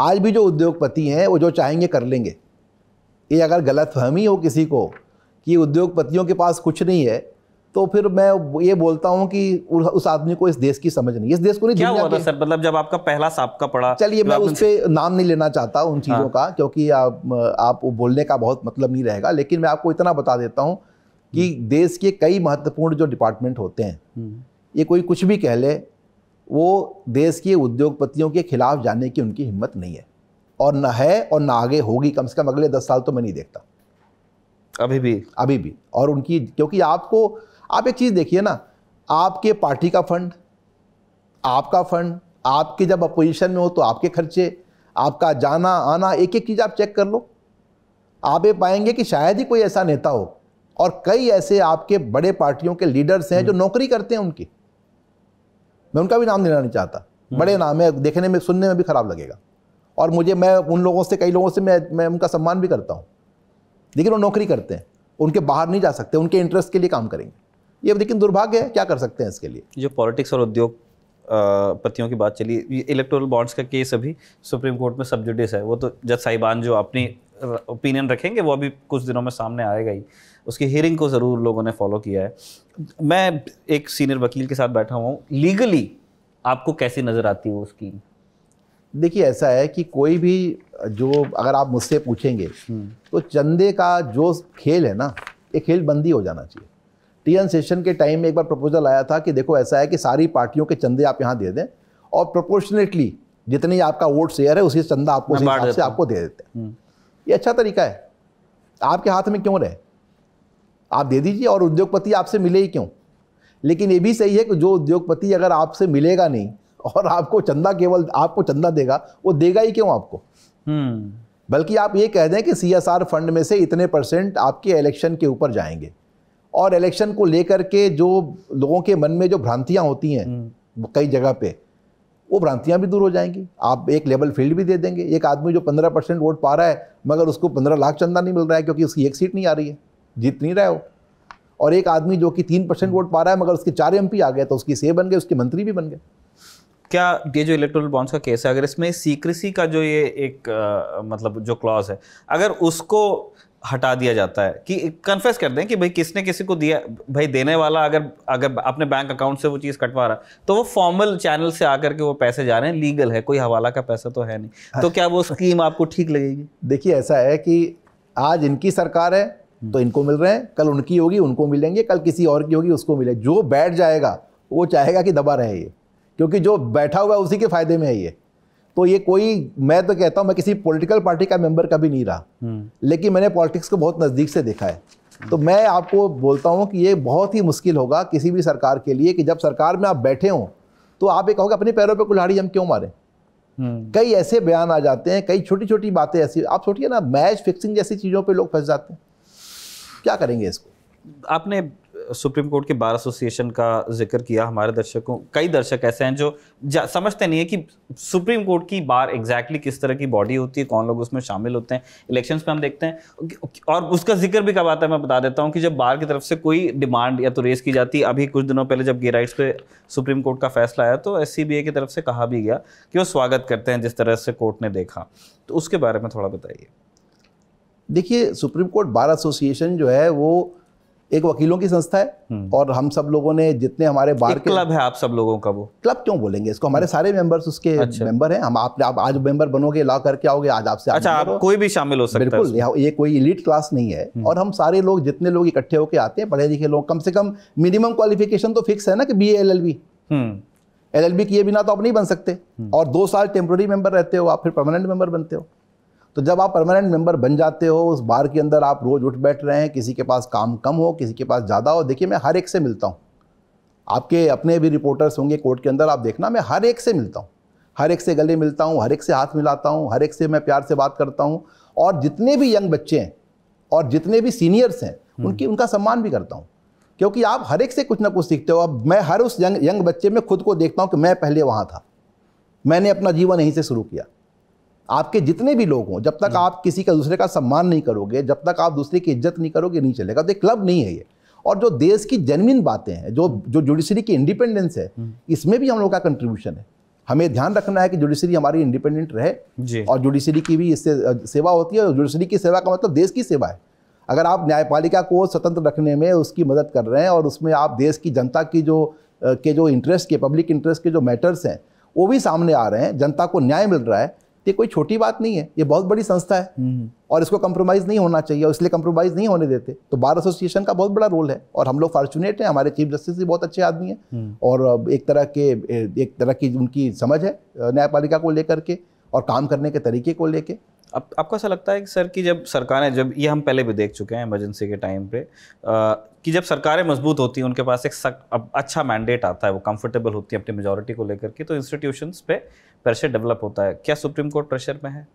आज भी जो उद्योगपति हैं वो जो चाहेंगे कर लेंगे ये अगर गलत फहमी हो किसी को कि उद्योगपतियों के पास कुछ नहीं है तो फिर मैं ये बोलता हूँ कि उस आदमी को इस देश की समझ नहीं इस देश को नहीं क्या हुआ था सर मतलब जब आपका पहला का पड़ा चलिए मैं उस पर नाम नहीं लेना चाहता उन चीज़ों हाँ। का क्योंकि आप आप बोलने का बहुत मतलब नहीं रहेगा लेकिन मैं आपको इतना बता देता हूँ कि हम्म। देश के कई महत्वपूर्ण जो डिपार्टमेंट होते हैं हम्म। ये कोई कुछ भी कह ले वो देश के उद्योगपतियों के खिलाफ जाने की उनकी हिम्मत नहीं है और न है और ना आगे होगी कम से कम अगले दस साल तो मैं नहीं देखता अभी भी अभी भी और उनकी क्योंकि आपको आप एक चीज़ देखिए ना आपके पार्टी का फंड आपका फंड आपके जब अपोजिशन में हो तो आपके खर्चे आपका जाना आना एक एक चीज़ आप चेक कर लो आप ये पाएंगे कि शायद ही कोई ऐसा नेता हो और कई ऐसे आपके बड़े पार्टियों के लीडर्स हैं जो हम्म। नौकरी करते हैं उनकी मैं उनका भी नाम लेना नहीं चाहता हम्म। बड़े नाम है देखने में सुनने में भी खराब लगेगा और मुझे मैं उन लोगों से कई लोगों से मैं मैं उनका सम्मान भी करता हूँ लेकिन वो नौकरी करते हैं उनके बाहर नहीं जा सकते उनके इंटरेस्ट के लिए काम करेंगे ये लेकिन दुर्भाग्य है क्या कर सकते हैं इसके लिए जो पॉलिटिक्स और उद्योग पतियों की बात चली इलेक्टोरल बॉन्ड्स का केस अभी सुप्रीम कोर्ट में सब्जुडिस है वो तो जज साहिबान जो अपनी ओपिनियन रखेंगे वो अभी कुछ दिनों में सामने आएगा ही उसकी हियरिंग को ज़रूर लोगों ने फॉलो किया है मैं एक सीनियर वकील के साथ बैठा हुआ हूँ लीगली आपको कैसी नज़र आती है वो स्कीम देखिए ऐसा है कि कोई भी जो अगर आप मुझसे पूछेंगे हम्म। तो चंदे का जो खेल है ना ये खेल बंदी हो जाना चाहिए टीएन सेशन के टाइम में एक बार प्रपोजल आया था कि देखो ऐसा है कि सारी पार्टियों के चंदे आप यहाँ दे दें और प्रोपोर्शनेटली जितने आपका वोट शेयर है उसी चंदा आपको से आपको दे देते हैं हम्म। ये अच्छा तरीका है आपके हाथ में क्यों रहे आप दे दीजिए और उद्योगपति आपसे मिले ही क्यों लेकिन ये भी सही है कि जो उद्योगपति अगर आपसे मिलेगा नहीं और आपको चंदा केवल आपको चंदा देगा वो देगा ही क्यों आपको हम्म। बल्कि आप ये कह दें कि सी फंड में से इतने परसेंट आपके इलेक्शन के ऊपर जाएंगे और इलेक्शन को लेकर के जो लोगों के मन में जो भ्रांतियाँ होती हैं हम्म। कई जगह पे वो भ्रांतियाँ भी दूर हो जाएंगी आप एक लेवल फील्ड भी दे देंगे एक आदमी जो पंद्रह परसेंट वोट पा रहा है मगर उसको पंद्रह लाख चंदा नहीं मिल रहा है क्योंकि उसकी एक सीट नहीं आ रही है जीत नहीं रहा है वो और एक आदमी जो कि तीन परसेंट वोट पा रहा है मगर उसके चार एम आ गए तो उसकी से बन गए उसके मंत्री भी बन गए क्या ये जो इलेक्ट्रल बॉन्ड्स का केस है अगर इसमें सीक्रेसी का जो ये एक आ, मतलब जो क्लॉज है अगर उसको हटा दिया जाता है कि कन्फेस कर दें कि भाई किसने किसी को दिया भाई देने वाला अगर अगर अपने बैंक अकाउंट से वो चीज़ कटवा रहा तो वो फॉर्मल चैनल से आकर के वो पैसे जा रहे हैं लीगल है कोई हवाला का पैसा तो है नहीं हाँ। तो क्या वो स्कीम आपको ठीक लगेगी देखिए ऐसा है कि आज इनकी सरकार है तो इनको मिल रहे हैं कल उनकी होगी उनको मिलेंगे कल किसी और की होगी उसको मिले जो बैठ जाएगा वो चाहेगा कि दबा रहे ये क्योंकि जो बैठा हुआ है उसी के फ़ायदे में है ये तो ये कोई मैं तो कहता हूँ मैं किसी पॉलिटिकल पार्टी का मेंबर कभी नहीं रहा हम्म। लेकिन मैंने पॉलिटिक्स को बहुत नज़दीक से देखा है तो मैं आपको बोलता हूँ कि ये बहुत ही मुश्किल होगा किसी भी सरकार के लिए कि जब सरकार में आप बैठे हों तो आप ये कहोगे अपने पैरों पे कुल्हाड़ी हम क्यों मारें हम्म। कई ऐसे बयान आ जाते हैं कई छोटी छोटी बातें ऐसी आप सोचिए ना मैच फिक्सिंग जैसी चीज़ों पर लोग फंस जाते हैं क्या करेंगे इसको आपने सुप्रीम कोर्ट के बार एसोसिएशन का जिक्र किया हमारे दर्शकों कई दर्शक ऐसे हैं जो समझते नहीं है कि सुप्रीम कोर्ट की बार एग्जैक्टली किस तरह की बॉडी होती है कौन लोग उसमें शामिल होते हैं इलेक्शंस पे हम देखते हैं और उसका जिक्र भी कब आता है मैं बता देता हूँ कि जब बार की तरफ से कोई डिमांड या तो रेस की जाती अभी कुछ दिनों पहले जब गे राइट्स पे सुप्रीम कोर्ट का फैसला आया तो एस की तरफ से कहा भी गया कि वो स्वागत करते हैं जिस तरह से कोर्ट ने देखा तो उसके बारे में थोड़ा बताइए देखिए सुप्रीम कोर्ट बार एसोसिएशन जो है वो एक वकीलों की संस्था है हम्म। और हम सब लोगों ने जितने हमारे बार एक के क्लब है आप सब लोगों का वो क्लब क्यों बोलेंगे इसको हमारे हम्म। सारे मेंबर्स उसके अच्छा। मेंबर हैं हम आप, आप आज मेंबर बनोगे ला करके आओगे आज आपसे अच्छा आप कोई भी शामिल हो सकता बिल्कुल है ये कोई इलीट क्लास नहीं है हम्म। और हम सारे लोग जितने लोग इकट्ठे होकर आते हैं पढ़े लिखे लोग कम से कम मिनिमम क्वालिफिकेशन तो फिक्स है ना कि B L L B L L B किए बिना तो आप नहीं बन सकते और दो साल टेम्प्रोरी मेंबर रहते हो आप फिर परमानेंट मेंबर बनते हो तो जब आप परमानेंट मेंबर बन जाते हो उस बार के अंदर आप रोज़ उठ बैठ रहे हैं किसी के पास काम कम हो किसी के पास ज़्यादा हो देखिए मैं हर एक से मिलता हूँ आपके अपने भी रिपोर्टर्स होंगे कोर्ट के अंदर आप देखना मैं हर एक से मिलता हूँ हर एक से गले मिलता हूँ हर एक से हाथ मिलाता हूँ हर एक से मैं प्यार से बात करता हूँ और जितने भी यंग बच्चे हैं और जितने भी सीनियर्स हैं हम्म। उनकी उनका सम्मान भी करता हूँ क्योंकि आप हर एक से कुछ ना कुछ सीखते हो अब मैं हर उस यंग यंग बच्चे में खुद को देखता हूँ कि मैं पहले वहाँ था मैंने अपना जीवन यहीं से शुरू किया आपके जितने भी लोग हों जब तक हम्म। आप किसी का दूसरे का सम्मान नहीं करोगे जब तक आप दूसरे की इज्जत नहीं करोगे नहीं चलेगा तो क्लब नहीं है ये और जो देश की जेनविन बातें हैं जो जो जुडिशरी की इंडिपेंडेंस है हम्म। इसमें भी हम लोग का कंट्रीब्यूशन है हमें ध्यान रखना है कि जुडिशरी हमारी इंडिपेंडेंट रहे और जुडिशरी की भी इससे सेवा होती है और जुडिशरी की सेवा का मतलब देश की सेवा है अगर आप न्यायपालिका को स्वतंत्र रखने में उसकी मदद कर रहे हैं और उसमें आप देश की जनता की जो के जो इंटरेस्ट के पब्लिक इंटरेस्ट के जो मैटर्स हैं वो भी सामने आ रहे हैं जनता को न्याय मिल रहा है ये कोई छोटी बात नहीं है ये बहुत बड़ी संस्था है हम्म, हम्म। और इसको कंप्रोमाइज़ नहीं होना चाहिए और इसलिए कंप्रोमाइज़ नहीं होने देते तो बार एसोसिएशन का बहुत बड़ा रोल है और हम लोग फॉर्चुनेट हैं हमारे चीफ जस्टिस भी बहुत अच्छे आदमी हैं हम्म। और एक तरह के एक तरह की उनकी समझ है न्यायपालिका को लेकर के और काम करने के तरीके को लेके अब आपको ऐसा लगता है कि सर कि जब सरकारें जब ये हम पहले भी देख चुके हैं इमरजेंसी के टाइम पे आ, कि जब सरकारें मजबूत होती हैं उनके पास एक सक, अब अच्छा मैंडेट आता है वो कंफर्टेबल होती है अपनी मेजोरिटी को लेकर के तो इंस्टीट्यूशंस पे प्रेशर डेवलप होता है क्या सुप्रीम कोर्ट प्रेशर में है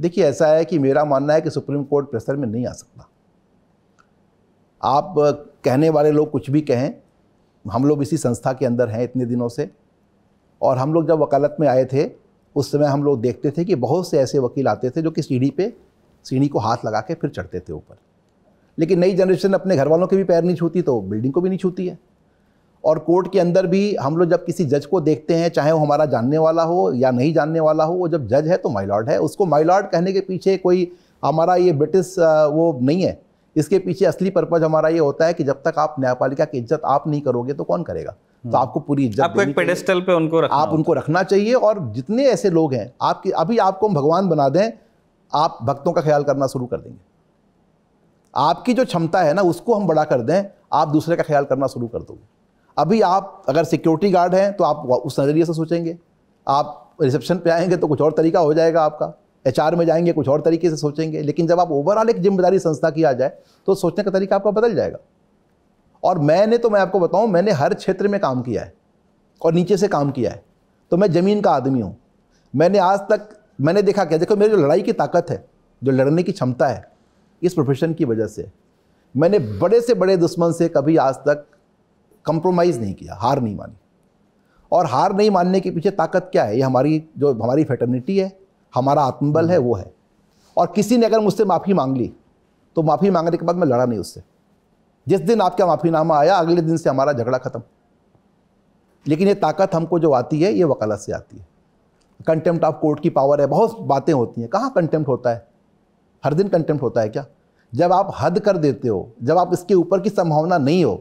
देखिए ऐसा है कि मेरा मानना है कि सुप्रीम कोर्ट प्रेशर में नहीं आ सकता आप कहने वाले लोग कुछ भी कहें हम लोग इसी संस्था के अंदर हैं इतने दिनों से और हम लोग जब वकालत में आए थे उस समय हम लोग देखते थे कि बहुत से ऐसे वकील आते थे जो कि सीढ़ी पे सीढ़ी को हाथ लगा के फिर चढ़ते थे ऊपर लेकिन नई जनरेशन अपने घर वालों के भी पैर नहीं छूती तो बिल्डिंग को भी नहीं छूती है और कोर्ट के अंदर भी हम लोग जब किसी जज को देखते हैं चाहे वो हमारा जानने वाला हो या नहीं जानने वाला हो वो जब जज है तो माइलॉर्ड है उसको माइलॉर्ड कहने के पीछे कोई हमारा ये ब्रिटिश वो नहीं है इसके पीछे असली पर्पज हमारा ये होता है कि जब तक आप न्यायपालिका की इज्जत आप नहीं करोगे तो कौन करेगा तो हम्म। आपको पूरी इज्जत आपको एक पेडेस्टल पे उनको रखना आप उनको रखना चाहिए और जितने ऐसे लोग हैं आपके अभी आपको हम भगवान बना दें आप भक्तों का ख्याल करना शुरू कर देंगे आपकी जो क्षमता है ना उसको हम बड़ा कर दें आप दूसरे का ख्याल करना शुरू कर दोगे अभी आप अगर सिक्योरिटी गार्ड हैं तो आप उस नज़रिए से सोचेंगे आप रिसेप्शन पे आएंगे तो कुछ और तरीका हो जाएगा आपका एच में जाएंगे कुछ और तरीके से सोचेंगे लेकिन जब आप ओवरऑल एक जिम्मेदारी संस्था की आ जाए तो सोचने का तरीका आपका बदल जाएगा और मैंने तो मैं आपको बताऊं मैंने हर क्षेत्र में काम किया है और नीचे से काम किया है तो मैं ज़मीन का आदमी हूँ मैंने आज तक मैंने देखा क्या देखो मेरी जो लड़ाई की ताकत है जो लड़ने की क्षमता है इस प्रोफेशन की वजह से मैंने बड़े से बड़े दुश्मन से कभी आज तक कंप्रोमाइज़ नहीं किया हार नहीं मानी और हार नहीं मानने के पीछे ताकत क्या है ये हमारी जो हमारी फेटर्निटी है हमारा आत्मबल है वो है और किसी ने अगर मुझसे माफ़ी मांग ली तो माफ़ी मांगने के बाद मैं लड़ा नहीं उससे जिस दिन आपका माफ़ीनामा आया अगले दिन से हमारा झगड़ा ख़त्म लेकिन ये ताकत हमको जो आती है ये वकालत से आती है कंटेम्प्ट ऑफ कोर्ट की पावर है बहुत बातें होती हैं कहाँ कंटेम्प्ट होता है हर दिन कंटेम्प्ट होता है क्या जब आप हद कर देते हो जब आप इसके ऊपर की संभावना नहीं हो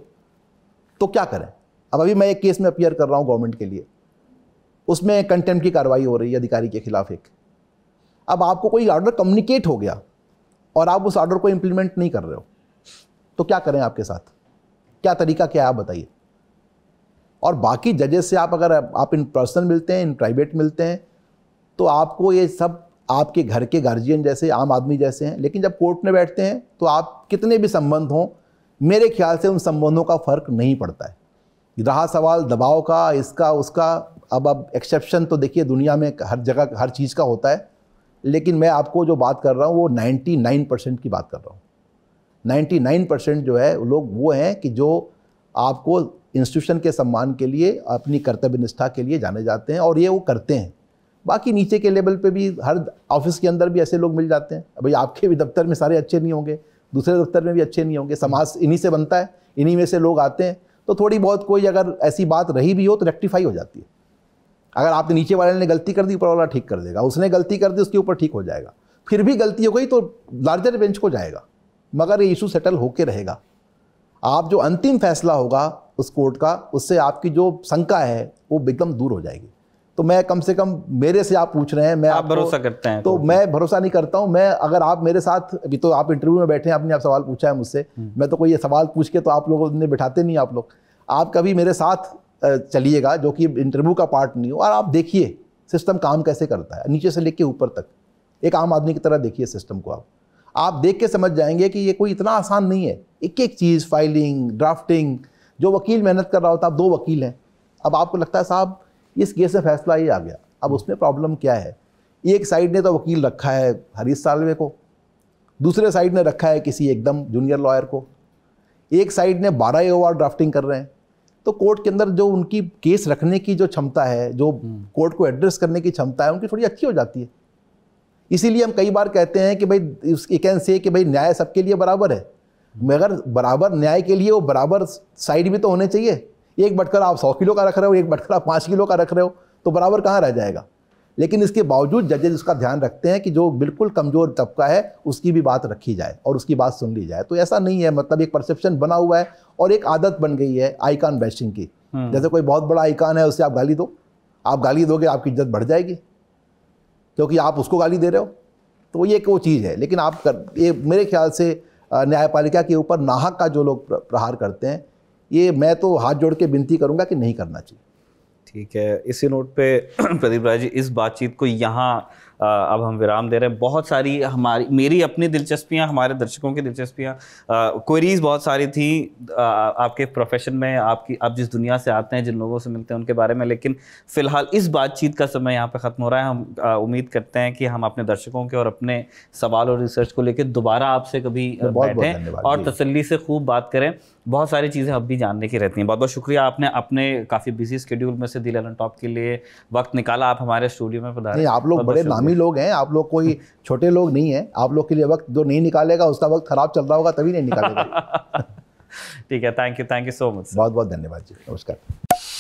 तो क्या करें अब अभी मैं एक केस में अपियर कर रहा हूँ गवर्नमेंट के लिए उसमें कंटेम्प्ट की कार्रवाई हो रही है अधिकारी के खिलाफ एक अब आपको कोई ऑर्डर कम्युनिकेट हो गया और आप उस ऑर्डर को इम्प्लीमेंट नहीं कर रहे हो तो क्या करें आपके साथ क्या तरीका क्या है आप बताइए और बाकी जजेस से आप अगर आप इन पर्सन मिलते हैं इन प्राइवेट मिलते हैं तो आपको ये सब आपके घर के गार्जियन जैसे आम आदमी जैसे हैं लेकिन जब कोर्ट में बैठते हैं तो आप कितने भी संबंध हों मेरे ख्याल से उन संबंधों का फ़र्क नहीं पड़ता है रहा सवाल दबाव का इसका उसका अब अब एक्सेप्शन तो देखिए दुनिया में हर जगह हर चीज़ का होता है लेकिन मैं आपको जो बात कर रहा हूँ वो 99 परसेंट की बात कर रहा हूँ 99 परसेंट जो है लोग वो हैं कि जो आपको इंस्टीट्यूशन के सम्मान के लिए अपनी कर्तव्य निष्ठा के लिए जाने जाते हैं और ये वो करते हैं बाकी नीचे के लेवल पे भी हर ऑफिस के अंदर भी ऐसे लोग मिल जाते हैं भाई आपके भी दफ्तर में सारे अच्छे नहीं होंगे दूसरे दफ्तर में भी अच्छे नहीं होंगे समाज इन्हीं से बनता है इन्हीं में से लोग आते हैं तो थोड़ी बहुत कोई अगर ऐसी बात रही भी हो तो रेक्टिफाई हो जाती है अगर आपने नीचे वाले ने गलती कर दी ऊपर वाला ठीक कर देगा उसने गलती कर दी उसके ऊपर ठीक हो जाएगा फिर भी गलती हो गई तो लार्जर बेंच को जाएगा मगर ये इशू सेटल होके रहेगा आप जो अंतिम फैसला होगा उस कोर्ट का उससे आपकी जो शंका है वो एकदम दूर हो जाएगी तो मैं कम से कम मेरे से आप पूछ रहे हैं मैं आप भरोसा करते हैं तो, तो मैं भरोसा नहीं करता हूं मैं अगर आप मेरे साथ अभी तो आप इंटरव्यू में बैठे हैं आपने आप सवाल पूछा है मुझसे हम्म। मैं तो कोई ये सवाल पूछ के तो आप लोगों ने बिठाते नहीं आप लोग आप कभी मेरे साथ चलिएगा जो कि इंटरव्यू का पार्ट नहीं हो और आप देखिए सिस्टम काम कैसे करता है नीचे से लेके ऊपर तक एक आम आदमी की तरह देखिए सिस्टम को आप आप देख के समझ जाएंगे कि ये कोई इतना आसान नहीं है एक एक चीज़ फाइलिंग ड्राफ्टिंग जो वकील मेहनत कर रहा होता अब दो वकील हैं अब आपको लगता है साहब इस केस में फैसला ही आ गया अब उसमें प्रॉब्लम क्या है एक साइड ने तो वकील रखा है हरीश सालवे को दूसरे साइड ने रखा है किसी एकदम जूनियर लॉयर को एक साइड ने बारह ओवर ड्राफ्टिंग कर रहे हैं तो कोर्ट के अंदर जो उनकी केस रखने की जो क्षमता है जो हम्म। कोर्ट को एड्रेस करने की क्षमता है उनकी थोड़ी अच्छी हो जाती है इसीलिए हम कई बार कहते हैं कि भाई यू कैन से कि भाई न्याय सबके लिए बराबर है मगर बराबर न्याय के लिए वो बराबर साइड भी तो होने चाहिए एक बटकर आप सौ किलो का रख रहे हो एक बटकर आप पाँच किलो का रख रहे हो तो बराबर कहाँ रह जाएगा लेकिन इसके बावजूद जजेज उसका ध्यान रखते हैं कि जो बिल्कुल कमज़ोर तबका है उसकी भी बात रखी जाए और उसकी बात सुन ली जाए तो ऐसा नहीं है मतलब एक परसेप्शन बना हुआ है और एक आदत बन गई है आइकान बैशिंग की हम्म। जैसे कोई बहुत बड़ा आइकान है उसे आप गाली दो आप गाली दोगे आपकी इज्जत बढ़ जाएगी क्योंकि आप उसको गाली दे रहे हो तो ये एक वो चीज़ है लेकिन आप कर ये मेरे ख्याल से न्यायपालिका के ऊपर नाहक का जो लोग प्रहार करते हैं ये मैं तो हाथ जोड़ के विनती करूँगा कि नहीं करना चाहिए ठीक है इसी नोट पे [CLEARS THROAT] प्रदीप राय जी इस बातचीत को यहाँ अब हम विराम दे रहे हैं बहुत सारी हमारी मेरी अपनी दिलचस्पियाँ हमारे दर्शकों की दिलचस्पियाँ क्वेरीज बहुत सारी थी आ, आपके प्रोफेशन में आपकी आप जिस दुनिया से आते हैं जिन लोगों से मिलते हैं उनके बारे में लेकिन फ़िलहाल इस बातचीत का समय यहाँ पे ख़त्म हो रहा है हम उम्मीद करते हैं कि हम अपने दर्शकों के और अपने सवाल और रिसर्च को लेकर दोबारा आपसे कभी बैठें और तसली से खूब बात करें बहुत सारी चीज़ें अब भी जानने की रहती हैं बहुत बहुत शुक्रिया आपने अपने काफ़ी बिजी स्केड्यूल में से दिल एलन टॉप के लिए वक्त निकाला आप हमारे स्टूडियो में पधारे आप लोग बड़े नामी लोग हैं आप लोग कोई [LAUGHS] छोटे लोग नहीं हैं आप लोग के लिए वक्त जो नहीं निकालेगा उसका वक्त खराब चल रहा होगा तभी नहीं निकालेगा [LAUGHS] ठीक है thank you thank you so much बहुत बहुत धन्यवाद जी नमस्कार